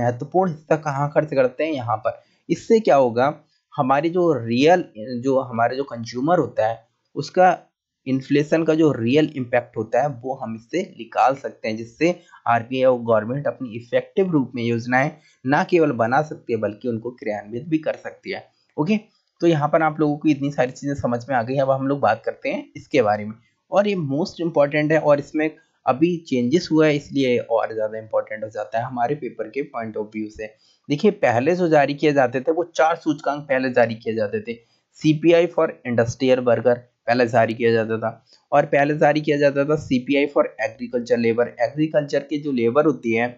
महत्वपूर्ण हिस्सा कहाँ खर्च करते हैं यहाँ पर इससे क्या होगा हमारी जो रियल जो हमारे जो कंज्यूमर होता है उसका इन्फ्लेशन का जो रियल इम्पैक्ट होता है वो हम इससे निकाल सकते हैं जिससे आई और गवर्नमेंट अपनी इफेक्टिव रूप में योजनाएं ना केवल बना सकती है बल्कि उनको क्रियान्वित भी कर सकती है ओके तो यहाँ पर आप लोगों को इतनी सारी चीज़ें समझ में आ गई है अब हम लोग बात करते हैं इसके बारे में और ये मोस्ट इम्पॉर्टेंट है और इसमें अभी चेंजेस हुआ है इसलिए और ज़्यादा इम्पोर्टेंट हो जाता है हमारे पेपर के पॉइंट ऑफ व्यू से देखिए पहले जो जारी किए जाते थे वो चार सूचकांक पहले जारी किए जाते थे C P I for industrial worker पहले जारी किया जाता था और पहले जारी किया जाता था CPI for agriculture labour agriculture के जो लेबर होते हैं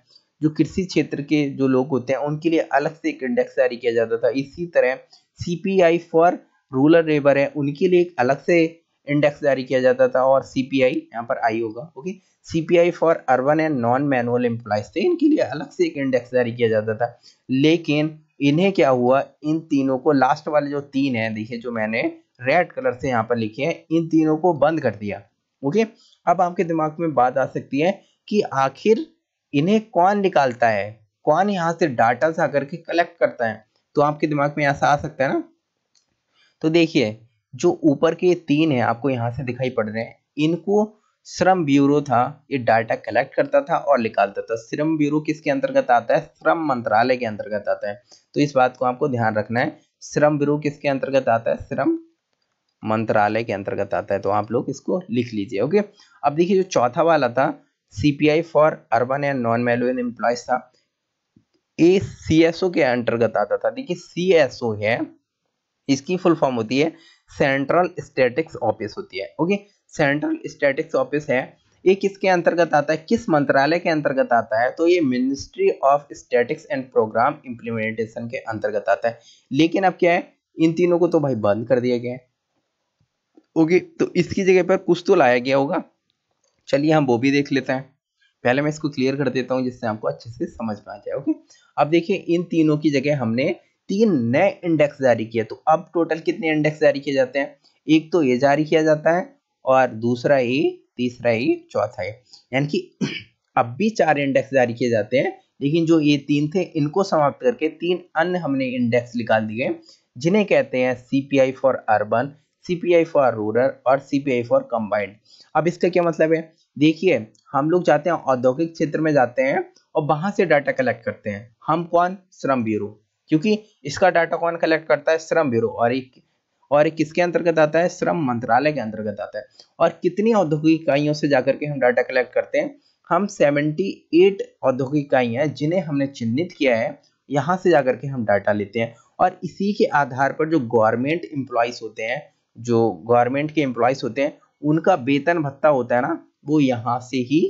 जो कृषि क्षेत्र के जो लोग होते हैं उनके लिए अलग से एक इंडेक्स जारी किया जाता था इसी तरह आई फॉर रूरल लेबर है उनके लिए एक अलग से इंडेक्स जारी किया जाता था और सी पी आई यहाँ पर आई होगा okay C P I for urban and non manual employees थे इनके लिए अलग से एक इंडेक्स जारी किया जाता था लेकिन इन्हें क्या हुआ इन तीनों को लास्ट वाले जो तीन हैं देखिए जो मैंने रेड कलर से यहाँ पर लिखी है इन तीनों को बंद कर दिया ओके अब आपके दिमाग में बात आ सकती है कि आखिर इन्हें कौन निकालता है कौन यहाँ से डाटा सा करके कलेक्ट करता है तो आपके दिमाग में ऐसा आ सकता है ना तो देखिए जो ऊपर के तीन है आपको यहाँ से दिखाई पड़ रहे हैं इनको श्रम ब्यूरो था ये डाटा कलेक्ट करता था और निकालता था श्रम ब्यूरो किसके अंतर्गत आता है श्रम मंत्रालय के अंतर्गत आता है तो इस बात को आपको ध्यान रखना है श्रम ब्यूरो किसके अंतर्गत आता है श्रम मंत्रालय के अंतर्गत आता है तो आप लोग इसको लिख लीजिए ओके अब देखिए जो चौथा वाला था CPI for urban and non manual employees था ए ओ के अंतर्गत आता था देखिए ओ है इसकी फुल फॉर्म होती है सेंट्रल स्टेटिक्स ऑफिस होती है ओके सेंट्रल स्टेटिक्स ऑफिस है ये किसके अंतर्गत आता है किस मंत्रालय के अंतर्गत आता है तो ये ministry of statistics and programme implementation के अंतर्गत आता है लेकिन अब क्या है इन तीनों को तो भाई बंद कर दिया गया है ओके तो इसकी जगह पर कुछ तो लाया गया होगा चलिए हम वो भी देख लेते हैं पहले मैं इसको क्लियर कर देता हूँ जिससे आपको अच्छे से समझ में आ जाए ओके अब देखिए इन तीनों की जगह हमने तीन नए इंडेक्स जारी किए तो अब टोटल कितने इंडेक्स जारी किए जाते हैं एक तो ये जारी किया जाता है और दूसरा ये तीसरा ये चौथा ये यानी कि अब भी चार इंडेक्स जारी किए जाते हैं लेकिन जो ये तीन थे इनको समाप्त करके तीन अन्य हमने इंडेक्स निकाल दिए जिन्हें कहते हैं C P I for urban CPI for rural और सीपीआई फॉर कंबाइंड अब इसका क्या मतलब है देखिए हम लोग जाते हैं औद्योगिक क्षेत्र में जाते हैं और वहां से डाटा कलेक्ट करते हैं हम कौन श्रम ब्यूरो क्योंकि इसका डाटा कौन कलेक्ट करता है श्रम ब्यूरो और एक और एक किसके अंतर्गत आता है श्रम मंत्रालय के अंतर्गत आता है और कितनी औद्योगिक इकाइयों से जाकर के हम डाटा कलेक्ट करते हैं हम 78 औद्योगिक हैं जिन्हें हमने चिन्हित किया है यहाँ से जाकर के हम डाटा लेते हैं और इसी के आधार पर जो गवर्नमेंट एम्प्लॉयज होते हैं जो गवर्नमेंट के एम्प्लॉयज होते हैं उनका वेतन भत्ता होता है ना वो यहाँ से ही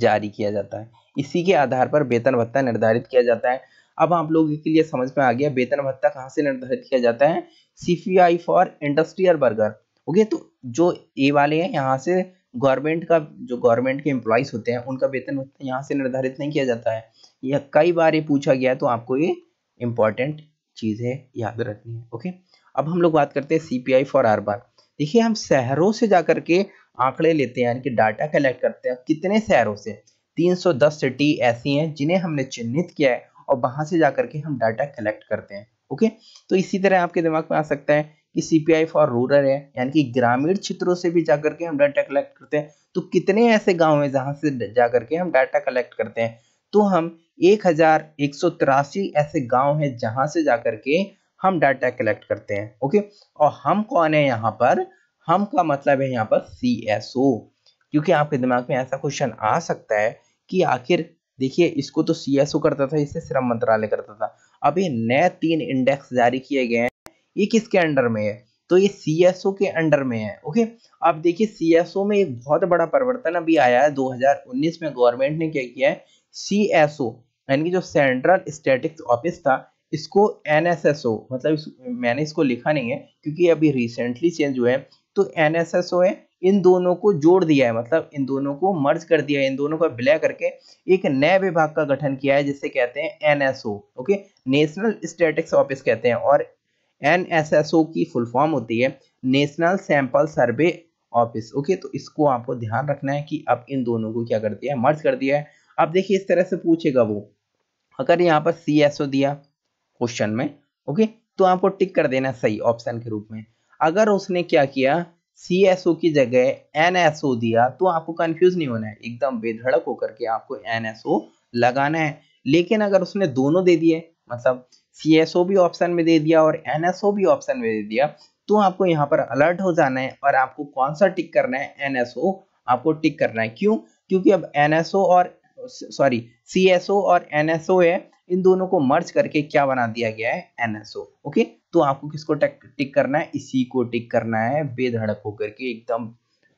जारी किया जाता है इसी के आधार पर वेतन भत्ता निर्धारित किया जाता है अब आप लोगों के लिए समझ में आ गया वेतन भत्ता कहाँ से निर्धारित किया जाता है CPI for industrial worker okay तो जो ए वाले हैं यहाँ से गवर्नमेंट का जो गवर्नमेंट के एम्प्लॉयज होते हैं उनका वेतन भत्ता यहाँ से निर्धारित नहीं किया जाता है यह कई बार ये पूछा गया है तो आपको ये इम्पोर्टेंट चीज़ है याद रखनी है ओके अब हम लोग बात करते हैं सी फॉर आर बार देखिए हम शहरों से जा के आंकड़े लेते हैं यानी कि डाटा कलेक्ट करते हैं कितने शहरों से 310 सिटी ऐसी हैं जिन्हें हमने चिन्हित किया है और वहां से जा करके हम डाटा कलेक्ट करते हैं ओके तो इसी तरह आपके दिमाग में आ सकता है कि C P I for rural है यानी कि ग्रामीण क्षेत्रों से भी जा करके हम डाटा कलेक्ट करते हैं तो कितने ऐसे गाँव हैं जहाँ से जा करके हम डाटा कलेक्ट करते हैं तो हम एक ऐसे गाँव हैं जहाँ से जा करके हम डाटा कलेक्ट करते हैं ओके और हम कौन है यहाँ पर हम का मतलब है यहाँ पर सी एस ओ क्योंकि आपके दिमाग में ऐसा क्वेश्चन आ सकता है कि आखिर देखिए इसको तो सी एस ओ करता था इसे श्रम मंत्रालय करता था अब ये नए तीन इंडेक्स जारी किए गए हैं ये किसके अंडर में है तो ये सी एस ओ के अंडर में है ओके अब देखिए सी एस ओ में एक बहुत बड़ा परिवर्तन अभी आया है 2019 में गवर्नमेंट ने क्या किया है सी एस ओ यानी कि जो सेंट्रल स्टेटिक्स ऑफिस था इसको एन एस एस ओ मतलब मैंने इसको लिखा नहीं है क्योंकि अभी रिसेंटली चेंज हुआ है तो एन एस एस ओ है इन दोनों को जोड़ दिया है मतलब इन दोनों को मर्ज कर दिया है इन दोनों का विलय करके एक नए विभाग का गठन किया है जिसे कहते हैं N S O okay national statistics office कहते हैं और एन एस एस ओ की फुल फॉर्म होती है national sample survey office okay तो इसको आपको ध्यान रखना है कि अब इन दोनों को क्या कर दिया है मर्ज कर दिया है अब देखिए इस तरह से पूछेगा वो अगर यहाँ पर सी एस ओ दिया क्वेश्चन में ओके तो आपको टिक कर देना सही ऑप्शन के रूप में अगर उसने क्या किया सी एस ओ की जगह एन एस ओ दिया तो आपको कंफ्यूज नहीं होना है एकदम बेधड़क होकर के आपको एन एस ओ लगाना है लेकिन अगर उसने दोनों दे दिए मतलब सी एस ओ भी ऑप्शन में दे दिया और एन एस ओ भी ऑप्शन में दे दिया तो आपको यहाँ पर अलर्ट हो जाना है और आपको कौन सा टिक करना है एन एस ओ आपको टिक करना है क्यों क्योंकि अब एन एस ओ और सॉरी सी एस ओ और एन एस ओ है इन दोनों को मर्ज करके क्या बना दिया गया है एनएसओ ओके तो आपको किसको टिक करना है इसी को टिक करना है बेधड़क होकर के एकदम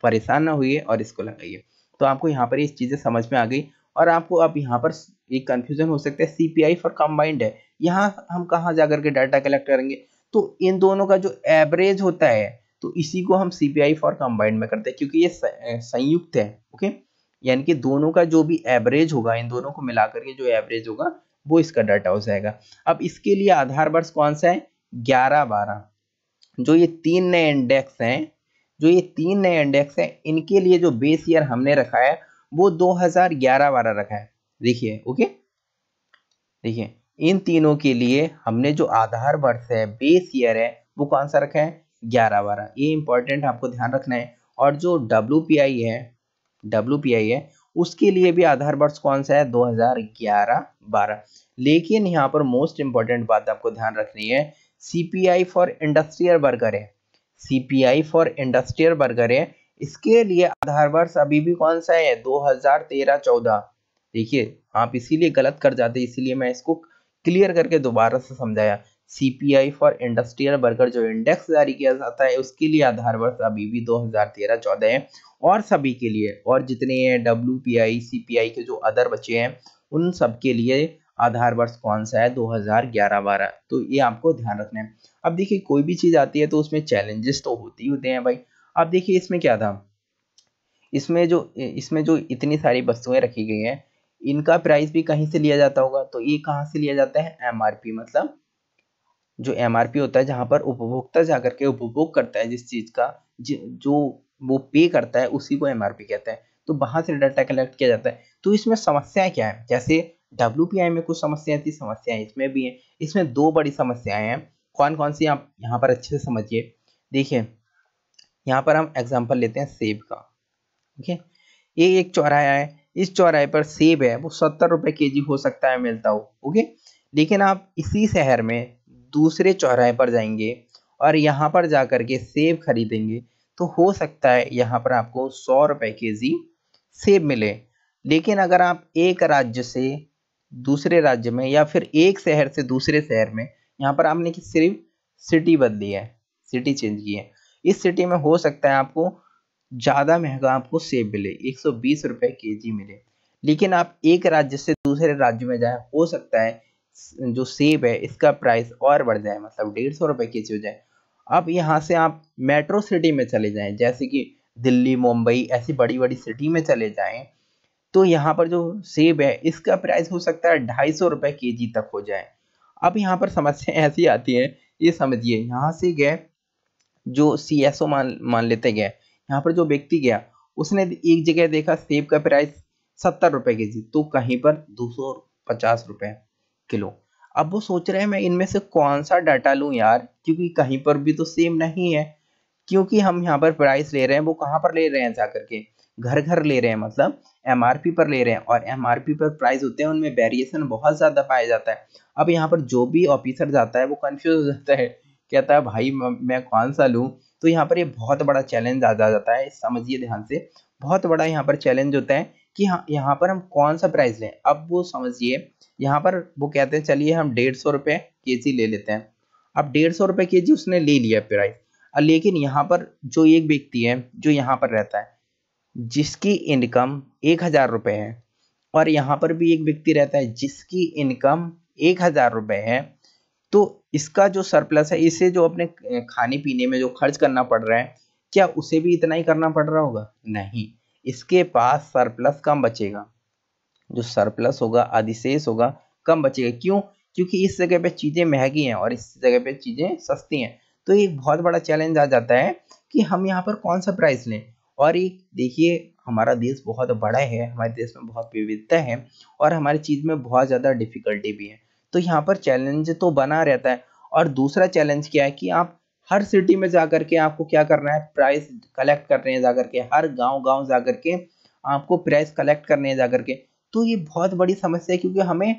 परेशान ना हुई और इसको लगाइए तो आपको यहाँ पर ये चीज़ें समझ में आ गई और आपको अब यहाँ पर एक कंफ्यूजन हो सकता है सीपीआई फॉर कंबाइंड है यहाँ हम कहाँ जा करके डाटा कलेक्ट करेंगे तो इन दोनों का जो एवरेज होता है तो इसी को हम सीपीआई फॉर कंबाइंड में करते हैं क्योंकि ये संयुक्त है ओके यानी कि दोनों का जो भी एवरेज होगा इन दोनों को मिलाकर के जो एवरेज होगा वो इसका डाटा हो जाएगा अब इसके लिए आधार वर्ष कौन सा है ग्यारह बारह जो ये तीन नए इंडेक्स हैं जो ये तीन नए इंडेक्स हैं इनके लिए जो बेस ईयर हमने रखा है वो 2011 बारह रखा है देखिए ओके देखिए इन तीनों के लिए हमने जो आधार वर्ष है बेस ईयर है वो कौन सा रखा है ग्यारह बारह ये इंपॉर्टेंट आपको ध्यान रखना है और जो डब्ल्यू है डब्ल्यू है उसके लिए भी आधार वर्ष कौन सा है 2011-12 लेकिन यहाँ पर मोस्ट इंपॉर्टेंट बात आपको ध्यान रखनी है सीपीआई फॉर इंडस्ट्रियल वर्कर है सीपीआई फॉर इंडस्ट्रियल वर्कर है इसके लिए आधार वर्ष अभी भी कौन सा है 2013-14 देखिए आप इसीलिए गलत कर जाते इसीलिए मैं इसको क्लियर करके दोबारा से समझाया सीपीआई फॉर इंडस्ट्रियल वर्कर जो इंडेक्स जारी किया जाता है उसके लिए आधार वर्ष अभी भी 2013-14 है और सभी के लिए और जितने W P I C P I के जो अदर बचे हैं उन सब के लिए आधार वर्ष कौन सा है 2011-12 तो ये आपको ध्यान रखना है अब देखिए कोई भी चीज़ आती है तो उसमें चैलेंजेस तो होते ही होते हैं भाई अब देखिए इसमें क्या था इसमें जो इसमें जो इतनी सारी वस्तुएं रखी गई हैं इनका प्राइस भी कहीं से लिया जाता होगा तो ये कहाँ से लिया जाता है एमआरपी मतलब जो एम होता है जहाँ पर उपभोक्ता जाकर के उपभोग करता है जिस चीज़ का जो वो पे करता है उसी को एम कहते हैं तो वहाँ से डाटा कलेक्ट किया जाता है तो इसमें समस्याएं क्या है जैसे डब्ल्यू में कुछ समस्याएं थी समस्याएं इसमें भी हैं इसमें दो बड़ी समस्याएं हैं कौन कौन सी आप यहाँ पर अच्छे से समझिए देखिए यहाँ पर हम एग्जाम्पल लेते हैं सेब का ओके ये एक चौराहा है इस चौराहे पर सेब है वो सत्तर रुपये के जी हो सकता है मिलता हो ओके लेकिन आप इसी शहर में दूसरे चौराहे पर जाएंगे और यहाँ पर जा करके के सेब खरीदेंगे तो हो सकता है यहाँ पर आपको सौ रुपए के जी सेब मिले लेकिन अगर आप एक राज्य से दूसरे राज्य में या फिर एक शहर से दूसरे शहर में यहाँ पर आपने कि सिर्फ सिटी बदली है सिटी चेंज की है इस सिटी में हो सकता है आपको ज़्यादा महंगा आपको सेब मिले एक सौ बीस रुपए के जी मिले लेकिन आप एक राज्य से दूसरे राज्य में जाए हो सकता है जो सेब है इसका प्राइस और बढ़ जाए मतलब डेढ़ सौ रुपये के जी हो जाए अब यहाँ से आप मेट्रो सिटी में चले जाएं जैसे कि दिल्ली मुंबई ऐसी बड़ी बड़ी सिटी में चले जाएं तो यहाँ पर जो सेब है इसका प्राइस हो सकता है ढाई सौ रुपये के जी तक हो जाए अब यहाँ पर समस्या ऐसी आती है ये समझिए यहाँ से गए जो सी एस ओ मान मान लेते गए यहाँ पर जो व्यक्ति गया उसने एक जगह देखा सेब का प्राइस सत्तर रुपये के जी तो कहीं पर दो सौ पचास रुपये किलो अब वो सोच रहे हैं मैं इनमें से कौन सा डाटा लूँ यार क्योंकि कहीं पर भी तो सेम नहीं है क्योंकि हम यहाँ पर प्राइस ले रहे हैं वो कहाँ पर ले रहे हैं जा के घर घर ले रहे हैं मतलब एम पर ले रहे हैं और एम पर प्राइस होते हैं उनमें वेरिएशन बहुत ज़्यादा पाया जाता है अब यहाँ पर जो भी ऑफिसर जाता है वो कन्फ्यूज हो जाता है कहता है भाई मैं कौन सा लूँ तो यहाँ पर ये यह बहुत बड़ा चैलेंज आ जा जाता है समझिए ध्यान से बहुत बड़ा यहाँ पर चैलेंज होता है कि हाँ यहाँ पर हम कौन सा प्राइस लें अब वो समझिए यहाँ पर वो कहते हैं चलिए हम डेढ़ सौ रुपये के जी ले लेते हैं अब डेढ़ सौ रुपये के जी उसने ले लिया प्राइस और लेकिन यहाँ पर जो एक व्यक्ति है जो यहाँ पर रहता है जिसकी इनकम एक हज़ार रुपये है और यहाँ पर भी एक व्यक्ति रहता है जिसकी इनकम एक हज़ार रुपये है तो इसका जो सरप्लस है इसे जो अपने खाने पीने में जो खर्च करना पड़ रहा है क्या उसे भी इतना ही करना पड़ रहा होगा नहीं इसके पास सरप्लस कम बचेगा जो सरप्लस होगा अधिशेष होगा कम बचेगा क्यों क्योंकि इस जगह पे चीज़ें महंगी हैं और इस जगह पे चीज़ें सस्ती हैं तो एक बहुत बड़ा चैलेंज आ जाता है कि हम यहाँ पर कौन सा प्राइस लें और एक देखिए हमारा देश बहुत बड़ा है हमारे देश में बहुत विविधता है और हमारी चीज़ में बहुत ज़्यादा डिफिकल्टी भी है तो यहाँ पर चैलेंज तो बना रहता है और दूसरा चैलेंज क्या है कि आप हर सिटी में जाकर के आपको क्या करना है प्राइस कलेक्ट करने हैं जाकर के हर गांव गांव जाकर के आपको प्राइस कलेक्ट करने हैं जाकर के तो ये बहुत बड़ी समस्या है क्योंकि हमें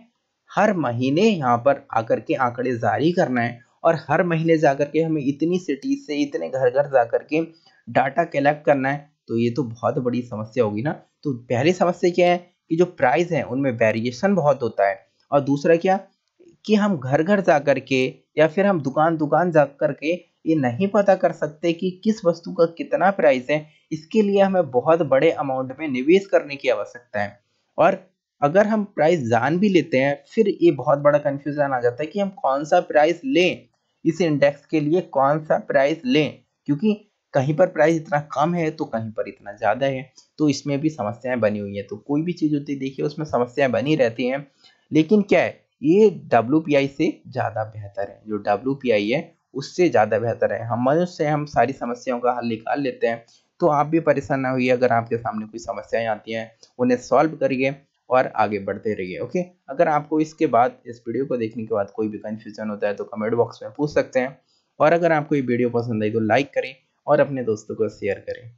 हर महीने यहाँ पर आकर के आंकड़े जारी करना है और हर महीने जाकर के हमें इतनी सिटी से इतने घर घर जाकर के डाटा कलेक्ट करना है तो ये तो बहुत बड़ी समस्या होगी ना तो पहली समस्या क्या है कि जो प्राइस है उनमें वेरिएशन बहुत होता है और दूसरा क्या कि हम घर घर जा कर के या फिर हम दुकान दुकान जा कर के ये नहीं पता कर सकते कि किस वस्तु का कितना प्राइस है इसके लिए हमें बहुत बड़े अमाउंट में निवेश करने की आवश्यकता है और अगर हम प्राइस जान भी लेते हैं फिर ये बहुत बड़ा कन्फ्यूज़न आ जाता है कि हम कौन सा प्राइस लें इस इंडेक्स के लिए कौन सा प्राइस लें क्योंकि कहीं पर प्राइस इतना कम है तो कहीं पर इतना ज़्यादा है तो इसमें भी समस्याएं बनी हुई हैं तो कोई भी चीज़ होती है देखिए उसमें समस्याएं बनी रहती हैं लेकिन क्या है ये डब्ल्यू से ज़्यादा बेहतर है जो डब्ल्यू है उससे ज़्यादा बेहतर है हम मनुष्य से हम सारी समस्याओं का हल निकाल लेते हैं तो आप भी परेशान ना होइए अगर आपके सामने कोई समस्याएं आती हैं उन्हें सॉल्व करिए और आगे बढ़ते रहिए ओके अगर आपको इसके बाद इस वीडियो को देखने के बाद कोई भी कन्फ्यूजन होता है तो कमेंट बॉक्स में पूछ सकते हैं और अगर आपको ये वीडियो पसंद आई तो लाइक करें और अपने दोस्तों को शेयर करें